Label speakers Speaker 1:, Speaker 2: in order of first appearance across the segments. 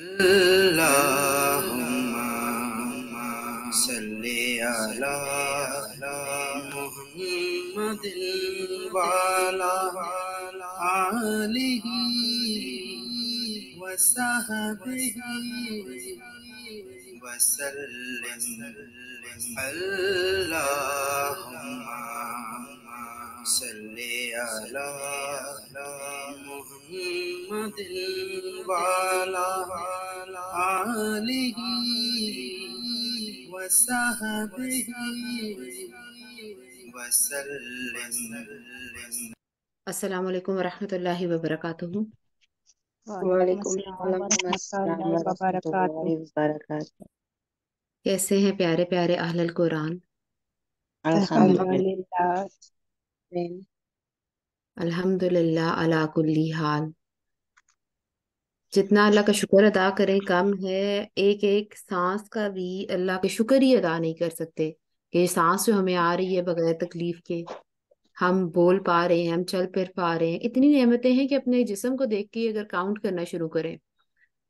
Speaker 1: अल्लाहुम्मा सल्ली अला मुहम्मद वाला मोहम्मद वाला आलिही
Speaker 2: अस्सलाम वालेकुम वरहमतुल्लाहि वबरकातुहु
Speaker 1: वालेकुम अस्सलाम
Speaker 2: कैसे हैं प्यारे प्यारे अहल कुरान
Speaker 1: अल्हम्दुलिल्लाह Amen.
Speaker 2: अल्हम्दुलिल्लाह अला कुल्ली हाल जितना अल्लाह का शुक्र अदा करें कम है एक एक सांस का भी अल्लाह के शुक्र ही अदा नहीं कर सकते कि सांस जो हमें आ रही है बगैर तकलीफ के हम बोल पा रहे हैं हम चल फिर पा रहे हैं इतनी नेमतें हैं कि अपने जिसम को देख के अगर काउंट करना शुरू करें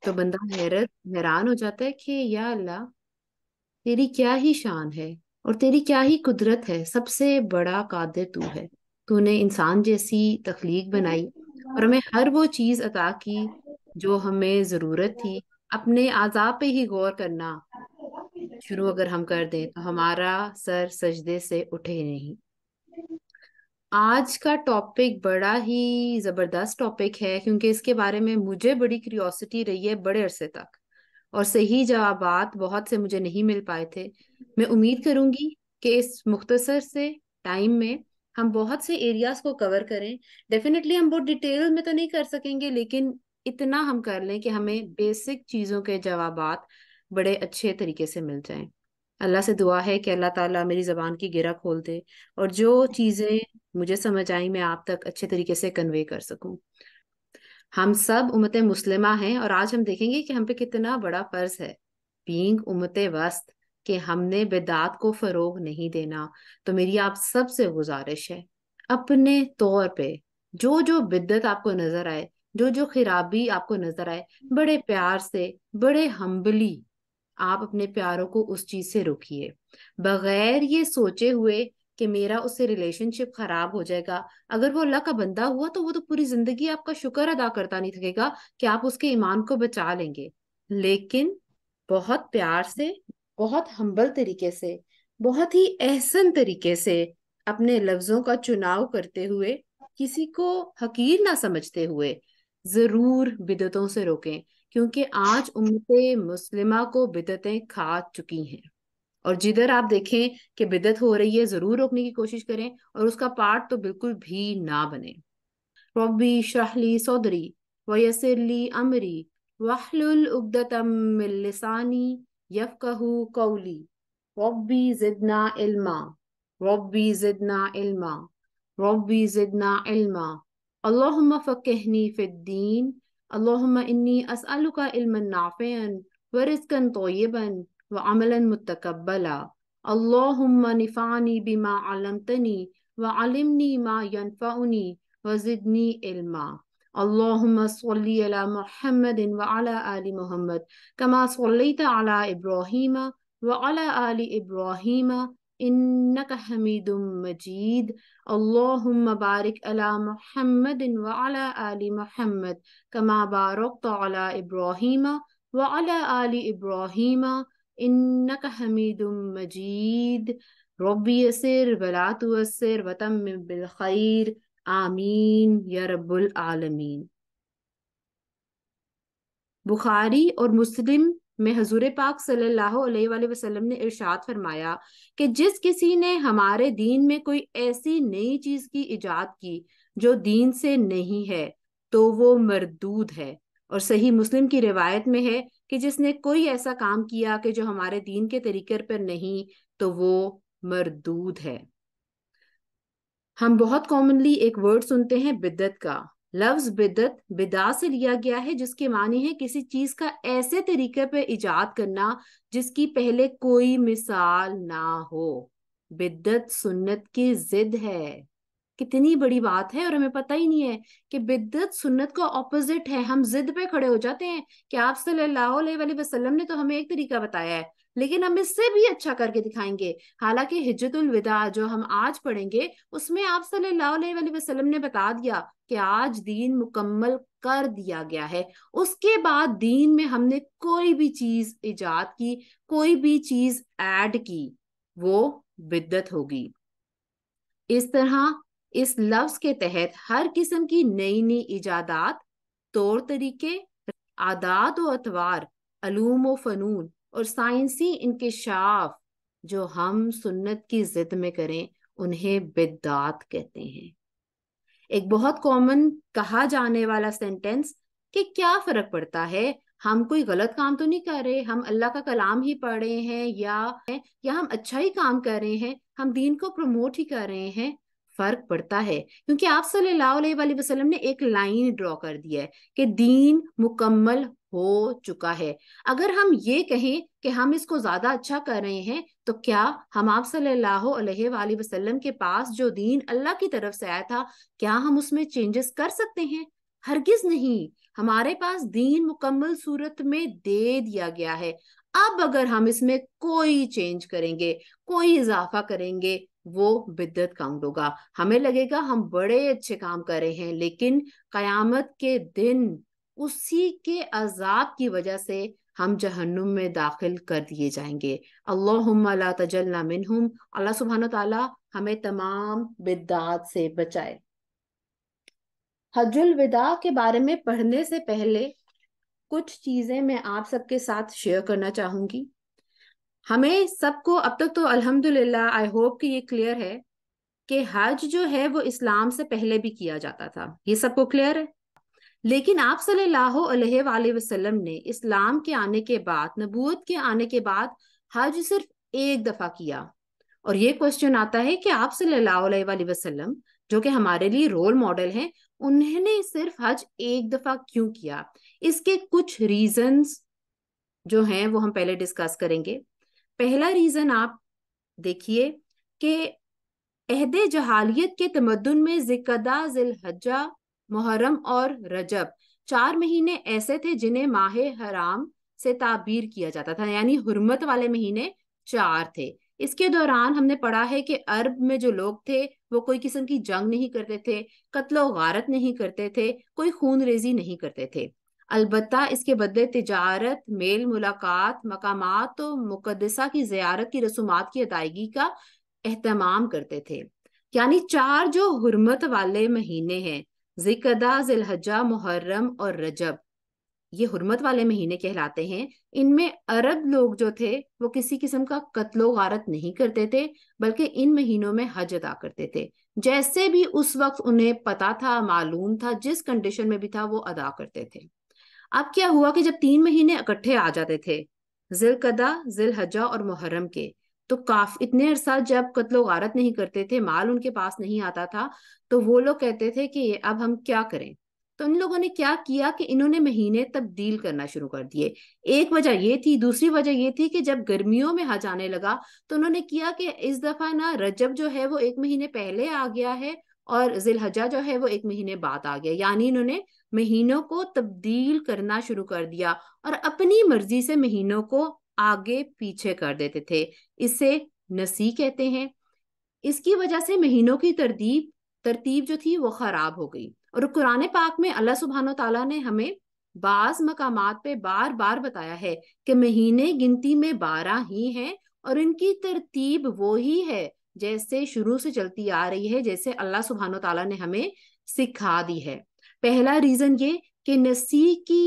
Speaker 2: तो बंदा हैरत हैरान हो जाता है कि या अल्लाह तेरी क्या ही शान है और तेरी क्या ही कुदरत है सबसे बड़ा कादिर तू है उन्हें इंसान जैसी तख्लीक बनाई और हमें हर वो चीज़ अता की जो हमें ज़रूरत थी अपने आजाब पे ही गौर करना शुरू अगर हम कर दें तो हमारा सर सजदे से उठे नहीं आज का टॉपिक बड़ा ही ज़बरदस्त टॉपिक है क्योंकि इसके बारे में मुझे बड़ी क्यूरियोसिटी रही है बड़े अरसे तक और सही जवाब बहुत से मुझे नहीं मिल पाए थे मैं उम्मीद करूंगी कि इस मुख्तसर से टाइम में हम बहुत से एरियाज को कवर करें डेफिनेटली हम बहुत डिटेल में तो नहीं कर सकेंगे लेकिन इतना हम कर लें कि हमें बेसिक चीज़ों के जवाब बड़े अच्छे तरीके से मिल जाएं अल्लाह से दुआ है कि अल्लाह ताला मेरी ज़बान की गिरा खोल दे और जो चीज़ें मुझे समझ आई मैं आप तक अच्छे तरीके से कन्वे कर सकूं हम सब उमत मुस्लिमा हैं और आज हम देखेंगे कि हम पे कितना बड़ा फर्ज है बींग उमत वस्त कि हमने बेदात को फरोग नहीं देना तो मेरी आप सबसे गुजारिश है अपने तौर पे जो जो बिद्दत आपको नजर आए जो जो खराबी आपको नजर आए बड़े प्यार से बड़े हम्बली आप अपने प्यारों को उस चीज से रोकिए बगैर ये सोचे हुए कि मेरा उससे रिलेशनशिप खराब हो जाएगा अगर वो अल्लाह का बंदा हुआ तो वो तो पूरी जिंदगी आपका शुक्र अदा करता नहीं थकेगा कि आप उसके ईमान को बचा लेंगे लेकिन बहुत प्यार से बहुत हम्बल तरीके से बहुत ही एहसन तरीके से अपने लफ्जों का चुनाव करते हुए किसी को हकीर ना समझते हुए जरूर बिदतों से रोकें क्योंकि आज उम्मत मुस्लिमा को बिदतें खा चुकी हैं और जिधर आप देखें कि बिदत हो रही है जरूर रोकने की कोशिश करें और उसका पार्ट तो बिल्कुल भी ना बने रबी शाहली सौदरी वयसरली अमरी वाहलुल उबदतम लिसानी يفقه قولي ربي زدنا علما ربي زدنا علما ربي زدنا علما اللهم فقهني في الدين اللهم إني أسألك علما نافعا ورزقا طيبا وعملا متقبلا اللهم نفعني بما علمتني وعلمني ما ينفعني وزدني علما اللهم صل على محمد وعلى آل محمد كما صليت على إبراهيم وعلى آل إبراهيم إنك حميد مجيد اللهم بارك على محمد وعلى آل محمد كما باركت على إبراهيم وعلى آل إبراهيم إنك حميد مجيد ربي يسر ولا توسر وتمم بالخير आमीन या रब्बुल आलमीन बुखारी और मुस्लिम में हजूर पाक सल्लल्लाहु अलैहि वसल्लम ने इरशाद फरमाया कि जिस किसी ने हमारे दीन में कोई ऐसी नई चीज की इजाद की जो दीन से नहीं है तो वो मरदूद है और सही मुस्लिम की रिवायत में है कि जिसने कोई ऐसा काम किया कि जो हमारे दीन के तरीके पर नहीं तो वो मरदूद है हम बहुत कॉमनली एक वर्ड सुनते हैं बिद्दत का लफ्ज बिदत बिदा से लिया गया है जिसके मानी है किसी चीज का ऐसे तरीके पे इजाद करना जिसकी पहले कोई मिसाल ना हो बिद्दत सुन्नत की जिद है कितनी बड़ी बात है और हमें पता ही नहीं है कि बिद्दत सुन्नत का ऑपोजिट है हम जिद पे खड़े हो जाते हैं कि आप सल्लल्लाहु अलैहि वसल्लम ने तो हमें एक तरीका बताया है लेकिन हम इससे भी अच्छा करके दिखाएंगे हालांकि हिजतुल विदा जो हम आज पढ़ेंगे उसमें आप सल्लल्लाहु अलैहि वसल्लम ने बता दिया कि आज दीन मुकम्मल कर दिया गया है उसके बाद दीन में हमने कोई भी चीज ईजाद की कोई भी चीज ऐड की वो बिद्दत होगी इस तरह इस लफ्ज के तहत हर किस्म की नई नई इजादात तौर तरीके आदात व अतवार अलूम व फनून और साइंसी इनकशाफ जो हम सुन्नत की जिद में करें उन्हें बिदात कहते हैं एक बहुत कॉमन कहा जाने वाला सेंटेंस कि क्या फर्क पड़ता है हम कोई गलत काम तो नहीं कर रहे हम अल्लाह का कलाम ही पढ़ रहे हैं या या हम अच्छा ही काम कर रहे हैं हम दीन को प्रमोट ही कर रहे हैं फर्क पड़ता है क्योंकि आप सल्लल्लाहु अलैहि वसल्लम ने एक लाइन ड्रॉ कर दिया है कि दीन मुकम्मल हो चुका है अगर हम ये कहें कि हम इसको ज्यादा अच्छा कर रहे हैं तो क्या हम आप सल्लल्लाहु अलैहि वसल्लम के पास जो दीन अल्लाह की तरफ से आया था क्या हम उसमें चेंजेस कर सकते हैं हरगिज नहीं हमारे पास दीन मुकम्मल सूरत में दे दिया गया है अब अगर हम इसमें कोई चेंज करेंगे कोई इजाफा करेंगे वो बिद्दत काउंट होगा हमें लगेगा हम बड़े अच्छे काम कर रहे हैं लेकिन कयामत के दिन उसी के अजाब की वजह से हम जहन्नुम में दाखिल कर दिए जाएंगे अल्लाह तजल्ला मिनहुम अल्लाह सुबहान तला हमें तमाम बिदात से बचाए हजुल विदा के बारे में पढ़ने से पहले कुछ चीजें मैं आप सबके साथ शेयर करना चाहूंगी हमें सबको अब तक तो अल्हम्दुलिल्लाह आई होप कि ये क्लियर है कि हज जो है वो इस्लाम से पहले भी किया जाता था ये सबको क्लियर है लेकिन आप सल्लल्लाहु अलैहि वसल्लम ने इस्लाम के आने के बाद नबूत के आने के बाद हज सिर्फ एक दफा किया और ये क्वेश्चन आता है कि आप सल्लल्लाहु अलैहि वसल्लम जो कि हमारे लिए रोल मॉडल हैं उन्होंने सिर्फ हज एक दफा क्यों किया इसके कुछ रीजंस जो हैं वो हम पहले डिस्कस करेंगे पहला रीजन आप देखिए कि अहद जहालियत के तमदन में जिकदा जिलहजा मुहर्रम और रजब चार महीने ऐसे थे जिन्हें माह हराम से ताबीर किया जाता था यानी हुरमत वाले महीने चार थे इसके दौरान हमने पढ़ा है कि अरब में जो लोग थे वो कोई किस्म की जंग नहीं करते थे कत्लो गारत नहीं करते थे कोई खून रेजी नहीं करते थे अलबत् इसके बदले तजारत मेल मुलाकात मकाम तो मुकदसा की जियारत की रसूमात की अदायगी का अहतमाम करते थे यानी चार जो हरमत वाले महीने हैं जिकदा जिलहजा मुहर्रम और रजब ये हुरमत वाले महीने कहलाते हैं इनमें अरब लोग जो थे वो किसी किस्म का कत्लो गारत नहीं करते थे बल्कि इन महीनों में हज अदा करते थे जैसे भी उस वक्त उन्हें पता था मालूम था जिस कंडीशन में भी था वो अदा करते थे अब क्या हुआ कि जब तीन महीने इकट्ठे आ जाते थे जिलकदा जिलहजा और मुहर्रम के तो काफ इतने अरसा जब कत्लो गारत नहीं करते थे माल उनके पास नहीं आता था तो वो लोग कहते थे कि अब हम क्या करें तो इन लोगों ने क्या किया कि इन्होंने महीने तब्दील करना शुरू कर दिए एक वजह ये थी दूसरी वजह ये थी कि जब गर्मियों में हज आने लगा तो उन्होंने किया कि इस दफा ना रजब जो है वो एक महीने पहले आ गया है और जिलहजा जो है वो एक महीने बाद आ गया यानी इन्होंने महीनों को तब्दील करना शुरू कर दिया और अपनी मर्जी से महीनों को आगे पीछे कर देते थे इसे नसी कहते हैं इसकी वजह से महीनों की तरतीब तरतीब जो थी वो खराब हो गई और कुरान पाक में अल्लाह सुबहान तला ने हमें बाज मकाम पे बार बार बताया है कि महीने गिनती में बारह ही हैं और इनकी तरतीब वो ही है जैसे शुरू से चलती आ रही है जैसे अल्लाह सुबहान तला ने हमें सिखा दी है पहला रीजन ये कि नसी की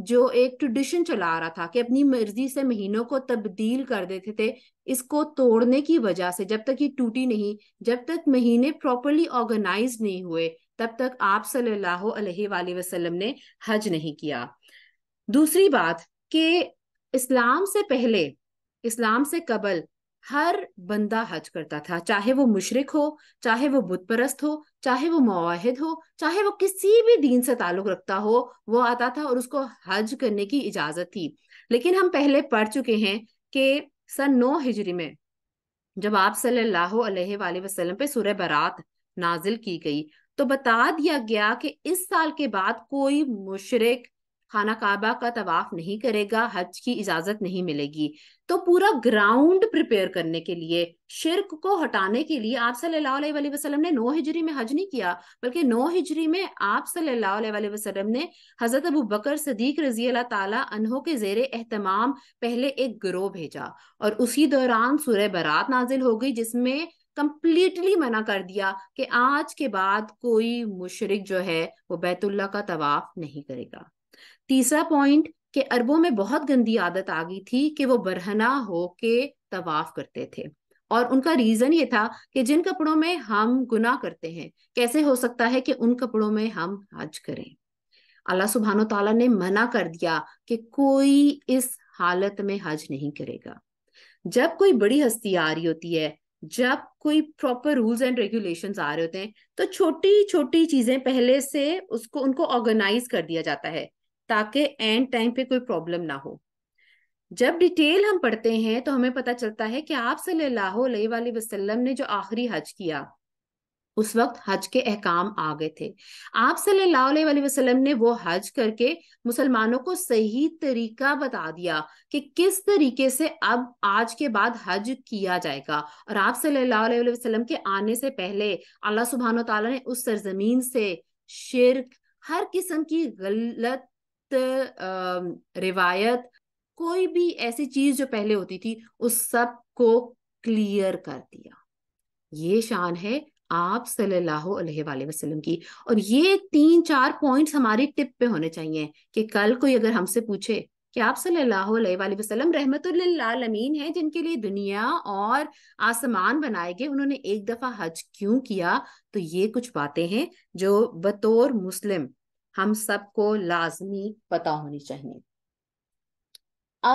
Speaker 2: जो एक ट्रेडिशन चला रहा था कि अपनी मर्जी से महीनों को तब्दील कर देते थे इसको तोड़ने की वजह से जब तक ये टूटी नहीं जब तक महीने प्रॉपरली ऑर्गेनाइज नहीं हुए तब तक आप सल्लल्लाहु अलैहि वसल्लम ने हज नहीं किया दूसरी बात कि इस्लाम से पहले इस्लाम से कबल हर बंदा हज करता था चाहे वो मुशरक हो चाहे वो बुतपरस्त हो चाहे वो माहिद हो चाहे वो किसी भी दीन से ताल्लुक रखता हो वो आता था और उसको हज करने की इजाजत थी लेकिन हम पहले पढ़ चुके हैं कि सन नौ हिजरी में जब आप सल्लल्लाहु अलैहि वसल्लम पे सूर्य बरात नाजिल की गई तो बता दिया गया कि इस साल के बाद कोई मुशरक खाना काबा का तवाफ नहीं करेगा हज की इजाजत नहीं मिलेगी तो पूरा ग्राउंड प्रिपेयर करने के लिए शिरक को हटाने के लिए आप सल्लल्लाहु अलैहि वसल्लम ने नौ हिजरी में हज नहीं किया बल्कि नौ हिजरी में आप सल्लल्लाहु अलैहि वसल्लम ने हजरत अबू बकर सदीक रजी अल्लाह ताला अनहों के जेर एहतमाम पहले एक ग्रोह भेजा और उसी दौरान सुरह बारात नाजिल हो गई जिसमें कंप्लीटली मना कर दिया कि आज के बाद कोई मुशरक जो है वो बैतुल्ला का तवाफ नहीं करेगा तीसरा पॉइंट कि अरबों में बहुत गंदी आदत आ गई थी कि वो बरहना हो के तवाफ करते थे और उनका रीजन ये था कि जिन कपड़ों में हम गुनाह करते हैं कैसे हो सकता है कि उन कपड़ों में हम हज करें अल्लाह सुबहान तला ने मना कर दिया कि कोई इस हालत में हज नहीं करेगा जब कोई बड़ी हस्ती आ रही होती है जब कोई प्रॉपर रूल्स एंड रेगुलेशन आ रहे होते हैं तो छोटी छोटी चीजें पहले से उसको उनको ऑर्गेनाइज कर दिया जाता है ताकि एंड टाइम पे कोई प्रॉब्लम ना हो जब डिटेल हम पढ़ते हैं तो हमें पता चलता है कि आप सल्लल्लाहु अलैहि वसल्लम ने जो आखिरी हज किया उस वक्त हज के अहकाम आ गए थे आप सल्लल्लाहु अलैहि वसल्लम ने वो हज करके मुसलमानों को सही तरीका बता दिया कि किस तरीके से अब आज के बाद हज किया जाएगा और आप सल्लल्लाहु अलैहि वसल्लम के आने से पहले अल्लाह सुबहान तला ने उस सरजमीन से शिरक हर किस्म की गलत रिवायत कोई भी ऐसी चीज जो पहले होती थी उस सब को क्लियर कर दिया ये शान है आप सल्लल्लाहु अलैहि वसल्लम की और ये तीन चार पॉइंट्स हमारी टिप पे होने चाहिए कि कल कोई अगर हमसे पूछे कि आप सल्लल्लाहु अलैहि वसल्लम रहमतुल्लामीन है जिनके लिए दुनिया और आसमान बनाए गए उन्होंने एक दफा हज क्यों किया तो ये कुछ बातें हैं जो बतौर मुस्लिम हम सबको लाजमी पता होनी चाहिए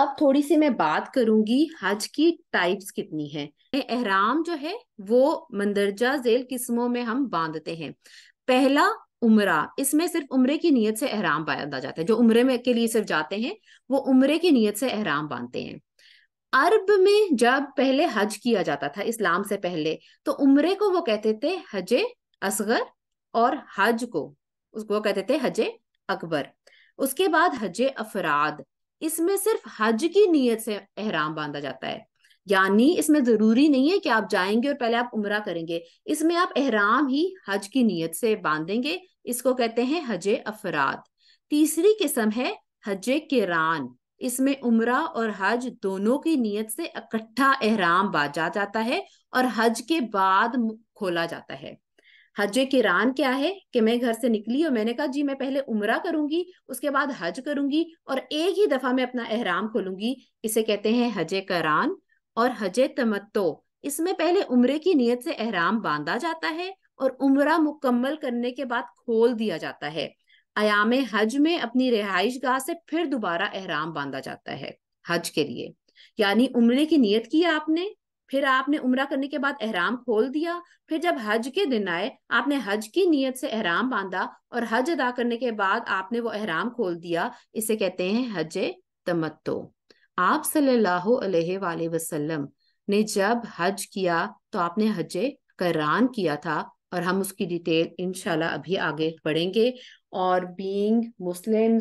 Speaker 2: अब थोड़ी सी मैं बात करूंगी हज की टाइप्स कितनी है एहराम जो है वो मंदरजा जेल किस्मों में हम बांधते हैं पहला उमरा इसमें सिर्फ उम्रे की नीयत से एहराम बांधा जाता है जो उम्रे में के लिए सिर्फ जाते हैं वो उम्रे की नीयत से एहराम बांधते हैं अरब में जब पहले हज किया जाता था इस्लाम से पहले तो उम्रे को वो कहते थे हजे असगर और हज को उसको कहते थे हज अकबर उसके बाद हज अफराद इसमें सिर्फ हज की नीयत से एहराम बांधा जाता है यानी इसमें जरूरी नहीं है कि आप जाएंगे और पहले आप उम्र करेंगे इसमें आप एहराम ही हज की नीयत से बांधेंगे इसको कहते हैं हज अफराद तीसरी किस्म है हज किरान इसमें उम्र और हज दोनों की नीयत से इकट्ठा एहराम बाजा जाता है और हज के बाद खोला जाता है हज किरान क्या है कि मैं घर से निकली और मैंने कहा जी मैं पहले उम्र करूंगी उसके बाद हज करूंगी और एक ही दफा मैं अपना एहराम खोलूंगी इसे कहते हैं हज करान और हज तमत्तो इसमें पहले उम्र की नीयत से एहराम बांधा जाता है और उम्र मुकम्मल करने के बाद खोल दिया जाता है अयाम हज में अपनी रिहाइश गाह से फिर दोबारा एहराम बांधा जाता है हज के लिए यानी उम्र की नीयत की आपने फिर आपने उम्र करने के बाद एहराम खोल दिया फिर जब हज के दिन आए आपने हज की नीयत से एहराम बांधा और हज अदा करने के बाद आपने वो एहराम खोल दिया इसे कहते हैं हज तमत्तो आप सल्लल्लाहु अलैहि वसल्लम ने जब हज किया तो आपने हज करान किया था और हम उसकी डिटेल इनशाला अभी आगे बढ़ेंगे और being Muslim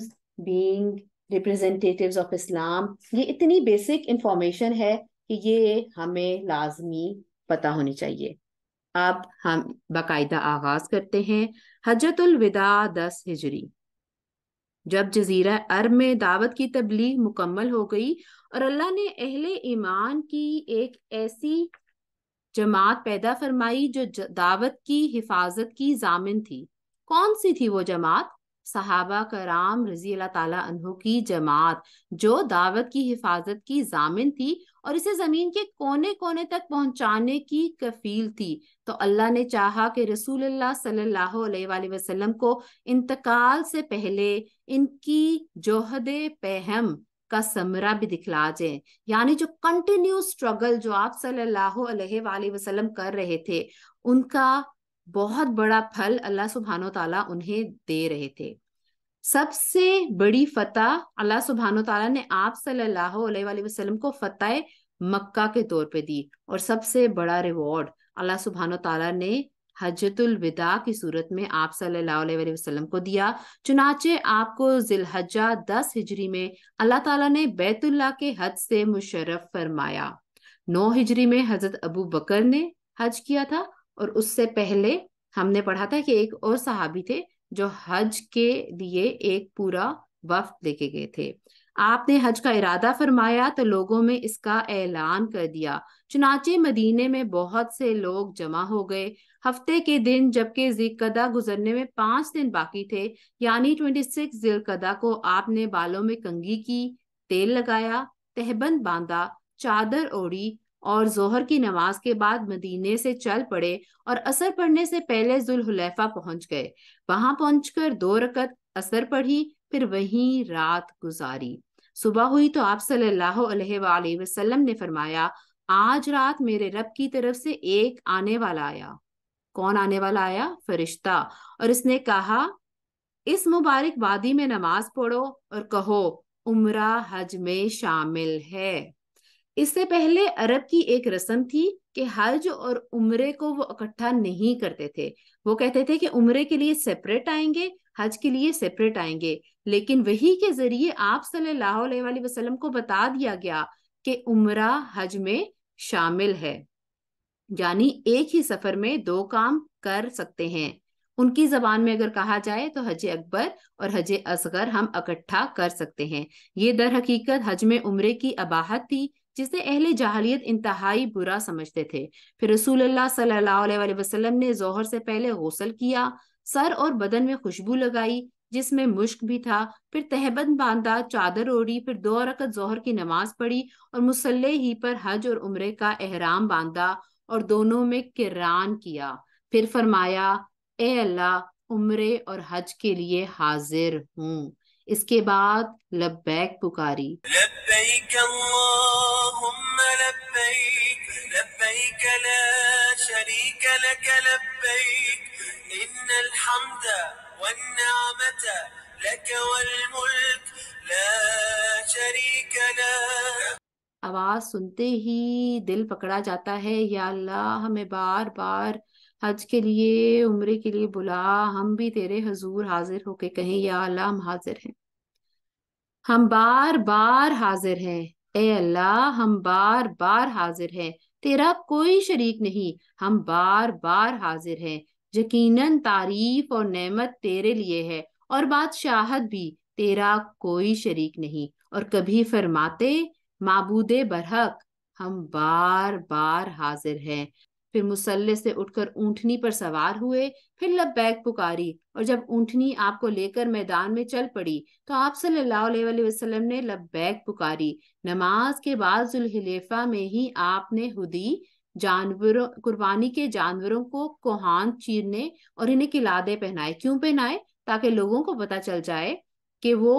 Speaker 2: being representatives of Islam ये इतनी बेसिक इंफॉर्मेशन है कि ये हमें लाजमी पता होनी चाहिए अब हम बाकायदा आगाज करते हैं हजरत विदा दस हिजरी जब जजीरा अरब में दावत की तबलीग मुकम्मल हो गई और अल्लाह ने अहले ईमान की एक ऐसी जमात पैदा फरमाई जो दावत की हिफाजत की जामिन थी कौन सी थी वो जमात सहाबा कराम रजी अल्लाह ताला की जमात जो दावत की हिफाजत की जामिन थी और इसे जमीन के कोने कोने तक पहुंचाने की कफील थी तो अल्लाह ने चाहा कि रसूल सल्लल्लाहु अलैहि वसल्लम को इंतकाल से पहले इनकी जोहद पहम का समरा भी दिखला जाए यानी जो कंटिन्यू स्ट्रगल जो आप सल्लल्लाहु अलैहि वसल्लम कर रहे थे उनका बहुत बड़ा फल अल्लाह सुबहानो ताला उन्हें दे रहे थे सबसे बड़ी फतह अल्लाह सुबहानो ताला ने आप सल्लल्लाहु अलैहि वसल्लम को फतेह मक्का के तौर पे दी और सबसे बड़ा रिवॉर्ड अल्लाह सुबहानो ताला ने हजतुल विदा की सूरत में आप सल्लल्लाहु अलैहि वसल्लम को दिया चुनाचे आपको जिलहजा दस हिजरी में अल्लाह ताला ने बैतुल्ला के हज से मुशर्रफ फरमाया नौ हिजरी में हजरत अबू बकर ने हज किया था और उससे पहले हमने पढ़ा था कि एक और सहाबी थे जो हज के लिए एक पूरा वफ लेके गए थे आपने हज का इरादा फरमाया तो लोगों में इसका ऐलान कर दिया चुनाचे मदीने में बहुत से लोग जमा हो गए हफ्ते के दिन जबकि जिलकदा गुजरने में पांच दिन बाकी थे यानी ट्वेंटी सिक्स जिलकदा को आपने बालों में कंगी की तेल लगाया तहबंद बांधा चादर ओढ़ी और जोहर की नमाज के बाद मदीने से चल पड़े और असर पढ़ने से पहले जुल्हुलैफा पहुंच गए वहां पहुंचकर दो रकत असर पढ़ी फिर वहीं रात गुजारी सुबह हुई तो आप सल्लल्लाहु वसल्लम ने फरमाया आज रात मेरे रब की तरफ से एक आने वाला आया कौन आने वाला आया फरिश्ता और इसने कहा इस मुबारक वादी में नमाज पढ़ो और कहो उमरा हज में शामिल है इससे पहले अरब की एक रस्म थी कि हज और उम्रे को वो इकट्ठा नहीं करते थे वो कहते थे कि उम्रे के लिए सेपरेट आएंगे हज के लिए सेपरेट आएंगे लेकिन वही के जरिए आप सल्लल्लाहु अलैहि वसल्लम को बता दिया गया कि उमरा हज में शामिल है यानी एक ही सफर में दो काम कर सकते हैं उनकी जबान में अगर कहा जाए तो हज अकबर और हज असगर हम इकट्ठा कर सकते हैं ये दर हकीकत हज में उम्रे की अबाहत थी जिसे अहले जहालियत इंतहाई बुरा समझते थे फिर रसूल सल्लाम ने जोहर से पहले गौसल किया सर और बदन में खुशबू लगाई जिसमें मुश्क भी था फिर तहबंद बांधा चादर ओढ़ी फिर दो रकत जोहर की नमाज पढ़ी और मुसल्ले ही पर हज और उम्र का एहराम बांधा और दोनों में किरान किया फिर फरमाया ए अल्लाह उम्र और हज के लिए हाजिर हूँ इसके बाद लब्बैक पुकारी आवाज सुनते ही दिल पकड़ा जाता है या अल्लाह हमें बार बार हज के लिए उम्र के लिए बुला हम भी तेरे हजूर हाजिर होके कहें या अल्लाह हम हाजिर हैं हम बार बार हाजिर हैं ए अल्लाह हम बार बार हाजिर हैं तेरा कोई शरीक नहीं हम बार बार हाजिर हैं यकीनन तारीफ और नेमत तेरे लिए है और बादशाहत भी तेरा कोई शरीक नहीं और कभी फरमाते माबूदे बरहक हम बार बार हाजिर हैं फिर मुसल्ले से उठकर ऊंटनी पर सवार हुए फिर लब बैग पुकारी और जब ऊंटनी आपको लेकर मैदान में चल पड़ी तो आप सल्लल्लाहु अलैहि वसल्लम ने बैग पुकारी नमाज के बाद जुल्हिलेफा में ही आपने हुदी जानवरों कुर्बानी के जानवरों को कोहान चीरने और इन्हें किलादे पहनाए क्यों पहनाए ताकि लोगों को पता चल जाए कि वो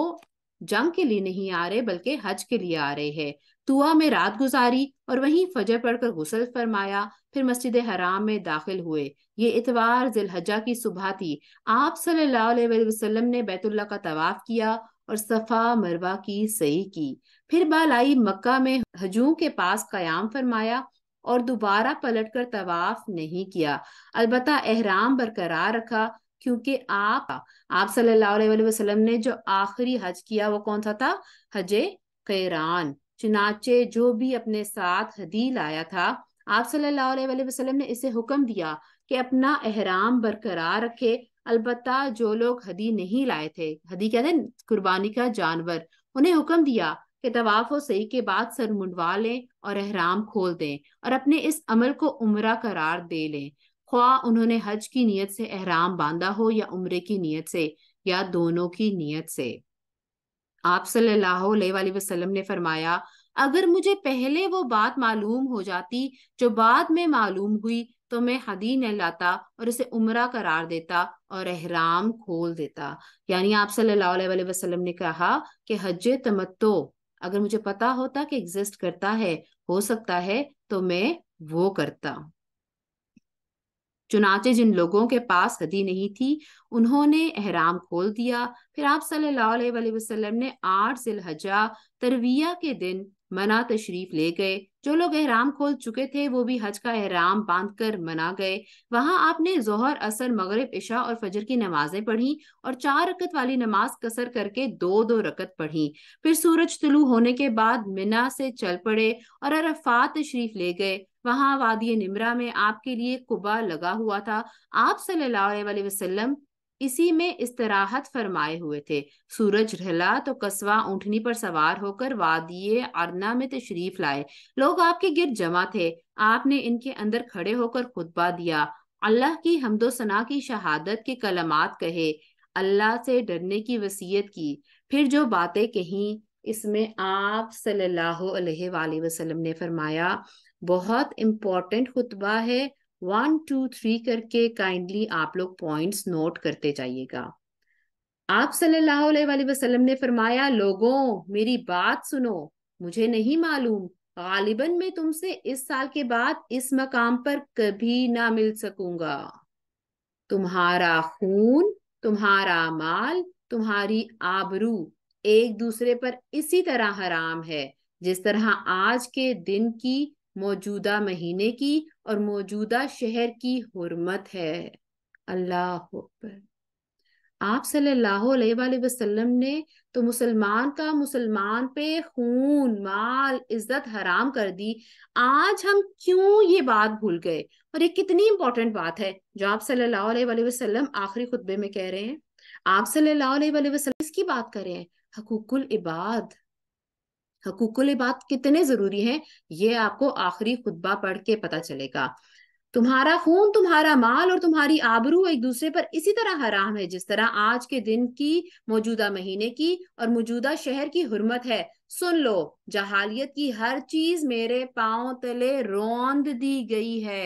Speaker 2: जंग के लिए नहीं आ रहे बल्कि हज के लिए आ रहे हैं तुआ में रात गुजारी और वहीं फजर पढ़कर गुसल फरमाया फिर मस्जिद हराम में दाखिल हुए ये इतवार जिलहजा की सुबह थी आप सल्लल्लाहु अलैहि वसल्लम ने बैतुल्ला का तवाफ किया और सफ़ा मरवा की सही की फिर बालाई मक्का में हजू के पास कयाम फरमाया और दोबारा पलटकर तवाफ नहीं किया अलबत् एहराम बरकरार रखा क्योंकि आप आप सल्लल्लाहु अलैहि वसल्लम ने जो आखिरी हज किया वो कौन सा था हजे कैरान चनाचे जो भी अपने साथ हदी लाया था आप सल्लल्लाहु अलैहि वसल्लम ने इसे हुक्म दिया कि अपना अहराम बरकरार रखे अलबत् जो लोग हदी नहीं लाए थे हदी कहते हैं कुर्बानी का जानवर उन्हें हुक्म दिया कि तवाफ सही के बाद सर मुंडवा लें और अहराम खोल दें और अपने इस अमल को उम्र करार दे लें ख्वा उन्होंने हज की नीयत से अहराम बांधा हो या उम्र की नीयत से या दोनों की नीयत से आप सल्लल्लाहु अलैहि वसल्लम ने फरमाया अगर मुझे पहले वो बात मालूम हो जाती जो बाद में मालूम हुई तो मैं हदी न लाता और उसे उमरा करार देता और अहराम खोल देता यानी आप सल्लल्लाहु अलैहि वसल्लम ने कहा कि हज तमत्तो अगर मुझे पता होता कि एग्जिस्ट करता है हो सकता है तो मैं वो करता चुनाचे जिन लोगों के पास हदी नहीं थी उन्होंने अहराम खोल दिया फिर आप सल्लल्लाहु अलैहि वसल्लम ने आठ जिलहजा तरविया के दिन मना तशरीफ ले गए जो लोग एहराम खोल चुके थे वो भी हज का एहराम बांध कर मना गए वहां आपने जोहर असर मगरब इशा और फजर की नमाजें पढ़ी और चार रकत वाली नमाज कसर करके दो दो रकत पढ़ी फिर सूरज तुलू होने के बाद मिना से चल पड़े और अरफात शरीफ ले गए वहां वादी निमरा में आपके लिए कुबा लगा हुआ था आप सल्लल्लाहु अलैहि वसल्लम इसी में इस्तराहत फरमाए हुए थे सूरज ढला तो कस्बा उठनी पर सवार होकर वादिय अरना में तशरीफ लाए लोग आपके गिर जमा थे आपने इनके अंदर खड़े होकर खुतबा दिया अल्लाह की हमदो सना की शहादत के कलमात कहे अल्लाह से डरने की वसीयत की फिर जो बातें कही इसमें आप सल्लल्लाहु अलैहि वसल्लम ने फरमाया बहुत इम्पोर्टेंट खुतबा है वन टू थ्री करके काइंडली आप लोग पॉइंट्स नोट करते जाइएगा आप सल्लल्लाहु अलैहि वसल्लम ने फरमाया लोगों मेरी बात सुनो मुझे नहीं मालूम गालिबन में तुमसे इस साल के बाद इस मकाम पर कभी ना मिल सकूंगा तुम्हारा खून तुम्हारा माल तुम्हारी आबरू एक दूसरे पर इसी तरह हराम है जिस तरह आज के दिन की मौजूदा महीने की और मौजूदा शहर की हरमत है अल्लाह पर आप सल्लल्लाहु अलैहि वसल्लम ने तो मुसलमान का मुसलमान पे खून माल इज्जत हराम कर दी आज हम क्यों ये बात भूल गए और ये कितनी इंपॉर्टेंट बात है जो आप सल्लल्लाहु अलैहि वसल्लम आखिरी खुतबे में कह रहे हैं आप सल्लल्लाहु अलैहि वसल्लम इसकी बात कर रहे हैं हकूकुल इबाद हकूकुल बात कितने जरूरी है ये आपको आखिरी खुतबा पढ़ के पता चलेगा तुम्हारा खून तुम्हारा माल और तुम्हारी आबरू एक दूसरे पर इसी तरह हराम है जिस तरह आज के दिन की मौजूदा महीने की और मौजूदा शहर की हुरमत है सुन लो जहालियत की हर चीज मेरे पांव तले रौंद दी गई है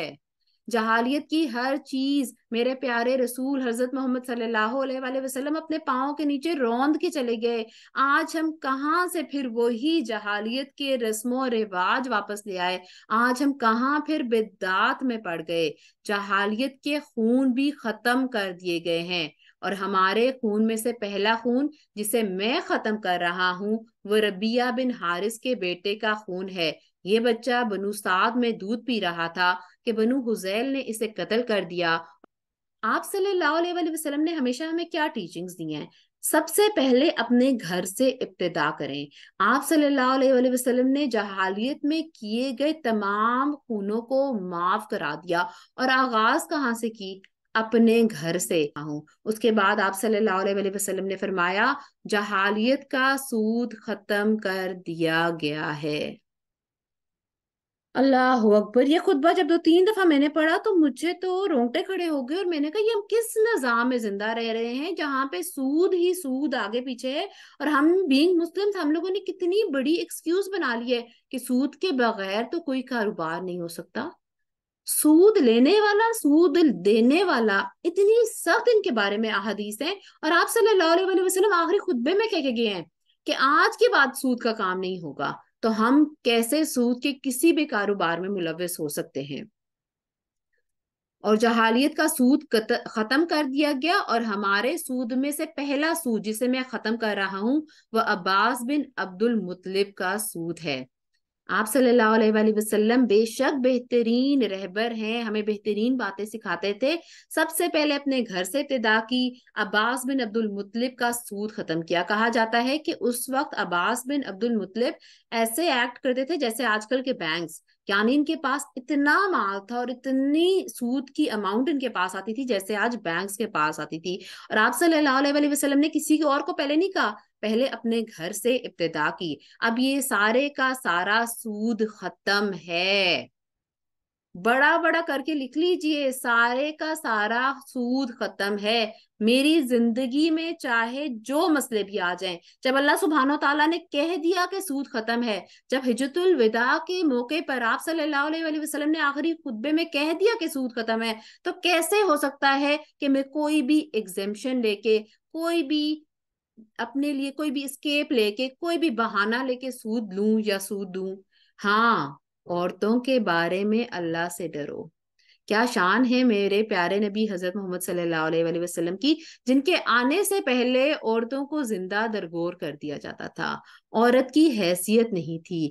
Speaker 2: जहालियत की हर चीज मेरे प्यारे रसूल हजरत मोहम्मद सल्लल्लाहु वसल्लम अपने पाओ के नीचे रौंद के चले गए आज हम कहाँ से फिर वही जहालियत के रस्मों रिवाज वापस ले आए आज हम कहाँ फिर बिदात में पड़ गए जहालियत के खून भी खत्म कर दिए गए हैं और हमारे खून में से पहला खून जिसे मैं खत्म कर रहा हूँ वो रबिया बिन हारिस के बेटे का खून है ये बच्चा बनु साद में दूध पी रहा था कि बनु हुजैल ने इसे कत्ल कर दिया आप सल्लल्लाहु अलैहि वसल्लम ने हमेशा हमें क्या टीचिंग्स दी हैं सबसे पहले अपने घर से इब्तदा करें आप सल्लल्लाहु अलैहि वसल्लम ने जहालियत में किए गए तमाम खूनों को माफ करा दिया और आगाज कहाँ से की अपने घर से हूँ उसके बाद आप सल्लल्लाहु अलैहि वसल्लम ने फरमाया जहालियत का सूद खत्म कर दिया गया है अल्लाह अकबर ये खुतबा जब दो तीन दफा मैंने पढ़ा तो मुझे तो रोंगटे खड़े हो गए और मैंने कहा ये हम किस निजाम में जिंदा रह रहे हैं जहाँ पे सूद ही सूद आगे पीछे है और हम बींग मुस्लिम हम लोगों ने कितनी बड़ी एक्सक्यूज बना ली है कि सूद के बगैर तो कोई कारोबार नहीं हो सकता सूद लेने वाला सूद देने वाला इतनी सख्त इनके बारे में अहदीस है और आप सल्लल्लाहु आखिरी खुतबे में कह के गए हैं कि आज के बाद सूद का काम नहीं होगा तो हम कैसे सूद के किसी भी कारोबार में मुलविस हो सकते हैं और जहालियत का सूद खत्म कर दिया गया और हमारे सूद में से पहला सूद जिसे मैं खत्म कर रहा हूं वह अब्बास बिन अब्दुल मुतलिब का सूद है आप सल्लल्लाहु अलैहि वसल्लम बेशक बेहतरीन रहबर हैं हमें बेहतरीन बातें सिखाते थे सबसे पहले अपने घर से इब्तदा की अब्बास बिन अब्दुल मुतलिब का सूद खत्म किया कहा जाता है कि उस वक्त अब्बास बिन अब्दुल मुतलिब ऐसे एक्ट करते थे जैसे आजकल के बैंक्स यानी इनके पास इतना माल था और इतनी सूद की अमाउंट इनके पास आती थी जैसे आज बैंक्स के पास आती थी और आप सल्लल्लाहु अलैहि वसल्लम ने किसी और को पहले नहीं कहा पहले अपने घर से इब्तदा की अब ये सारे का सारा सूद खत्म है बड़ा बड़ा करके लिख लीजिए सारे का सारा सूद खत्म है मेरी जिंदगी में चाहे जो मसले भी आ जाएं जब अल्लाह सुबहानो तला ने कह दिया कि सूद खत्म है जब हिजतुल विदा के मौके पर आप सल्लल्लाहु अलैहि वसल्लम ने आखिरी खुतबे में कह दिया कि सूद खत्म है तो कैसे हो सकता है कि मैं कोई भी एग्जेम्पन लेके कोई भी अपने लिए कोई भी स्केप लेके कोई भी बहाना लेके सूद लू या सूद दू हाँ औरतों के बारे में अल्लाह से डरो क्या शान है मेरे प्यारे नबी हजरत मोहम्मद सल्लल्लाहु अलैहि वसल्लम की जिनके आने से पहले औरतों को जिंदा दरगोर कर दिया जाता था औरत की हैसियत नहीं थी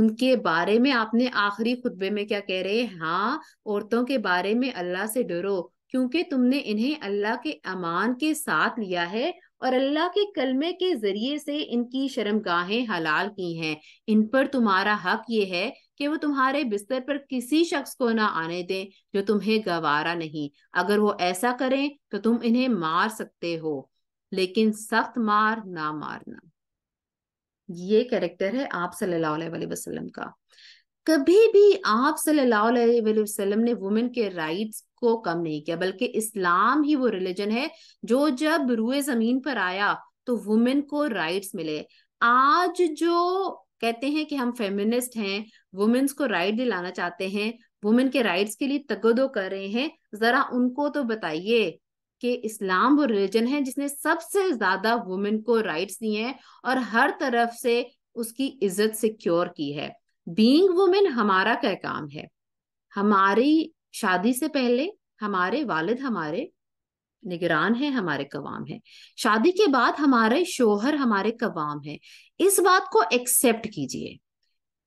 Speaker 2: उनके बारे में आपने आखिरी खुतबे में क्या कह रहे हैं हाँ औरतों के बारे में अल्लाह से डरो क्योंकि तुमने इन्हें अल्लाह के अमान के साथ लिया है और अल्लाह के कलमे के जरिए से इनकी शर्मगाहें हलाल की हैं इन पर तुम्हारा हक ये है कि वो तुम्हारे बिस्तर पर किसी शख्स को ना आने दें जो तुम्हें गवारा नहीं अगर वो ऐसा करें तो तुम इन्हें मार सकते हो लेकिन सख्त मार ना मारना ये कैरेक्टर है आप सल्लल्लाहु अलैहि वसल्लम का कभी भी आप सल्लल्लाहु अलैहि वसल्लम ने वुमेन के राइट्स को कम नहीं किया बल्कि इस्लाम ही वो रिलीजन है जो जब रूए जमीन पर आया तो वुमेन को राइट्स मिले आज जो कहते हैं कि हम फेमिनिस्ट हैं वुमेन्स को राइट दिलाना चाहते हैं वुमेन के राइट्स के लिए तगदो कर रहे हैं जरा उनको तो बताइए कि इस्लाम वो रिलीजन है जिसने सबसे ज्यादा वुमेन को राइट्स दिए हैं और हर तरफ से उसकी इज्जत सिक्योर की है बीइंग वुमेन हमारा क्या काम है हमारी शादी से पहले हमारे वालिद हमारे निगरान है हमारे कवाम है शादी के बाद हमारे शोहर हमारे कवाम है इस बात को एक्सेप्ट कीजिए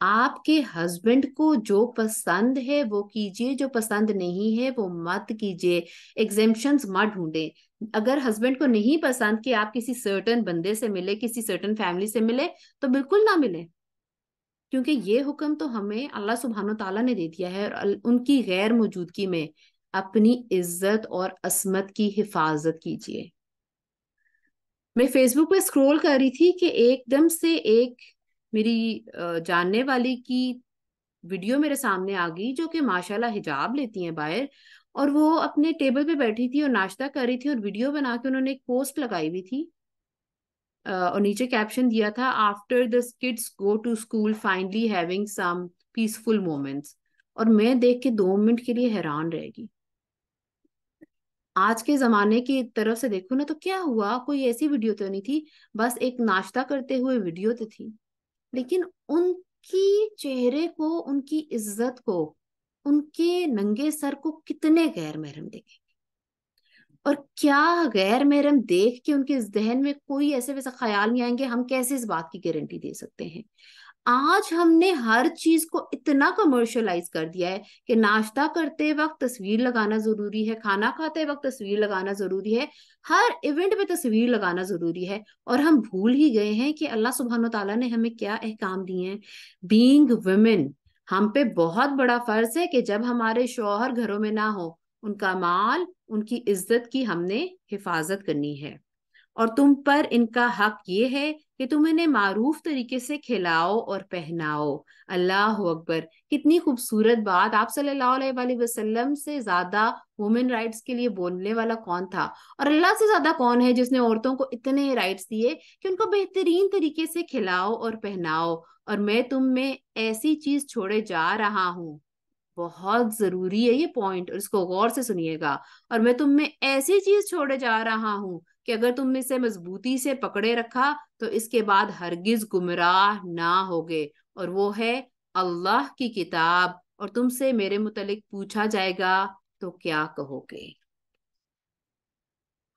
Speaker 2: आपके हस्बैंड को जो पसंद है वो कीजिए जो पसंद नहीं है वो मत कीजिए एग्जेम्पन्स मत ढूंढे अगर हस्बैंड को नहीं पसंद कि आप किसी सर्टन बंदे से मिले किसी सर्टन फैमिली से मिले तो बिल्कुल ना मिले क्योंकि ये हुक्म तो हमें अल्लाह सुबहान तला ने दे दिया है और उनकी गैर मौजूदगी में अपनी इज्जत और असमत की हिफाजत कीजिए मैं फेसबुक पे स्क्रॉल कर रही थी कि एकदम से एक मेरी जानने वाली की वीडियो मेरे सामने आ गई जो कि माशाल्लाह हिजाब लेती हैं बाहर और वो अपने टेबल पे बैठी थी और नाश्ता कर रही थी और वीडियो बना के उन्होंने एक पोस्ट लगाई हुई थी और नीचे कैप्शन दिया था after the kids go to school finally having some peaceful moments और मैं देख के दो मिनट के लिए हैरान रहेगी आज के जमाने की तरफ से देखो ना तो क्या हुआ कोई ऐसी वीडियो तो नहीं थी बस एक नाश्ता करते हुए वीडियो तो थी लेकिन उनकी चेहरे को उनकी इज्जत को उनके नंगे सर को कितने गैर महरम देखेंगे और क्या गैर महरम देख के उनके जहन में कोई ऐसे वैसे ख्याल नहीं आएंगे हम कैसे इस बात की गारंटी दे सकते हैं आज हमने हर चीज को इतना कमर्शलाइज कर दिया है कि नाश्ता करते वक्त तस्वीर लगाना जरूरी है खाना खाते वक्त तस्वीर लगाना जरूरी है हर इवेंट में तस्वीर लगाना जरूरी है और हम भूल ही गए हैं कि अल्लाह सुबहान तला ने हमें क्या अहकाम दिए हैं बींग वमेन हम पे बहुत बड़ा फर्ज है कि जब हमारे शोहर घरों में ना हो उनका माल उनकी इज्जत की हमने हिफाजत करनी है और तुम पर इनका हक ये है कि तुम इन्हें मारूफ तरीके से खिलाओ और पहनाओ अल्लाह अकबर कितनी खूबसूरत बात आप सल्लल्लाहु अलैहि वसल्लम से ज्यादा वुमेन राइट्स के लिए बोलने वाला कौन था और अल्लाह से ज्यादा कौन है जिसने औरतों को इतने राइट्स दिए कि उनको बेहतरीन तरीके से खिलाओ और पहनाओ और मैं तुम में ऐसी चीज छोड़े जा रहा हूँ बहुत जरूरी है ये पॉइंट और इसको गौर से सुनिएगा और मैं तुम में ऐसी चीज छोड़े जा रहा हूँ कि अगर तुम इसे मजबूती से पकड़े रखा तो इसके बाद हरगिज गुमराह ना होगे और वो है अल्लाह की किताब और तुमसे मेरे मुतलिक पूछा जाएगा तो क्या कहोगे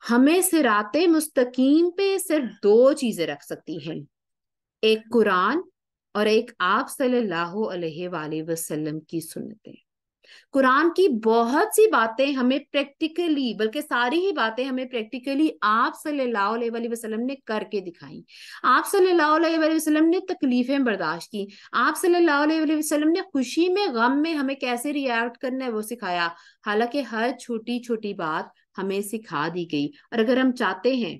Speaker 2: हमें सिरात मुस्तकीम पे सिर्फ दो चीजें रख सकती हैं एक कुरान और एक आप सल्लल्लाहु अलैहि वसल्लम की सुन्नतें कुरान की बहुत सी बातें हमें प्रैक्टिकली बल्कि सारी ही बातें हमें प्रैक्टिकली आप सल्लल्लाहु अलैहि वसल्लम ने करके दिखाई आप सल्लल्लाहु अलैहि वसल्लम ने तकलीफें बर्दाश्त की आप सल्लल्लाहु अलैहि वसल्लम ने खुशी में गम में हमें कैसे रिएक्ट करना है वो सिखाया हालांकि हर छोटी छोटी बात हमें सिखा दी गई और अगर हम चाहते हैं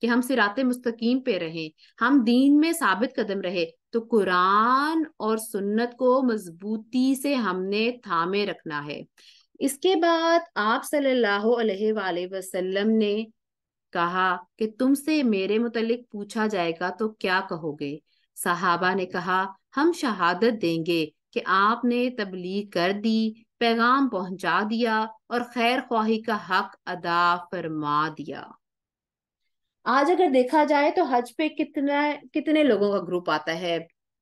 Speaker 2: कि हम सिराते मुस्तकीम पे रहें हम दीन में साबित कदम रहे तो कुरान और सुन्नत को मजबूती से हमने थामे रखना है इसके बाद आप सल्लल्लाहु अलैहि वसल्लम ने कहा कि तुमसे मेरे मुतलिक पूछा जाएगा तो क्या कहोगे साहबा ने कहा हम शहादत देंगे कि आपने तबलीग कर दी पैगाम पहुंचा दिया और खैर ख्वाही का हक अदा फरमा दिया आज अगर देखा जाए तो हज पे कितना कितने लोगों का ग्रुप आता है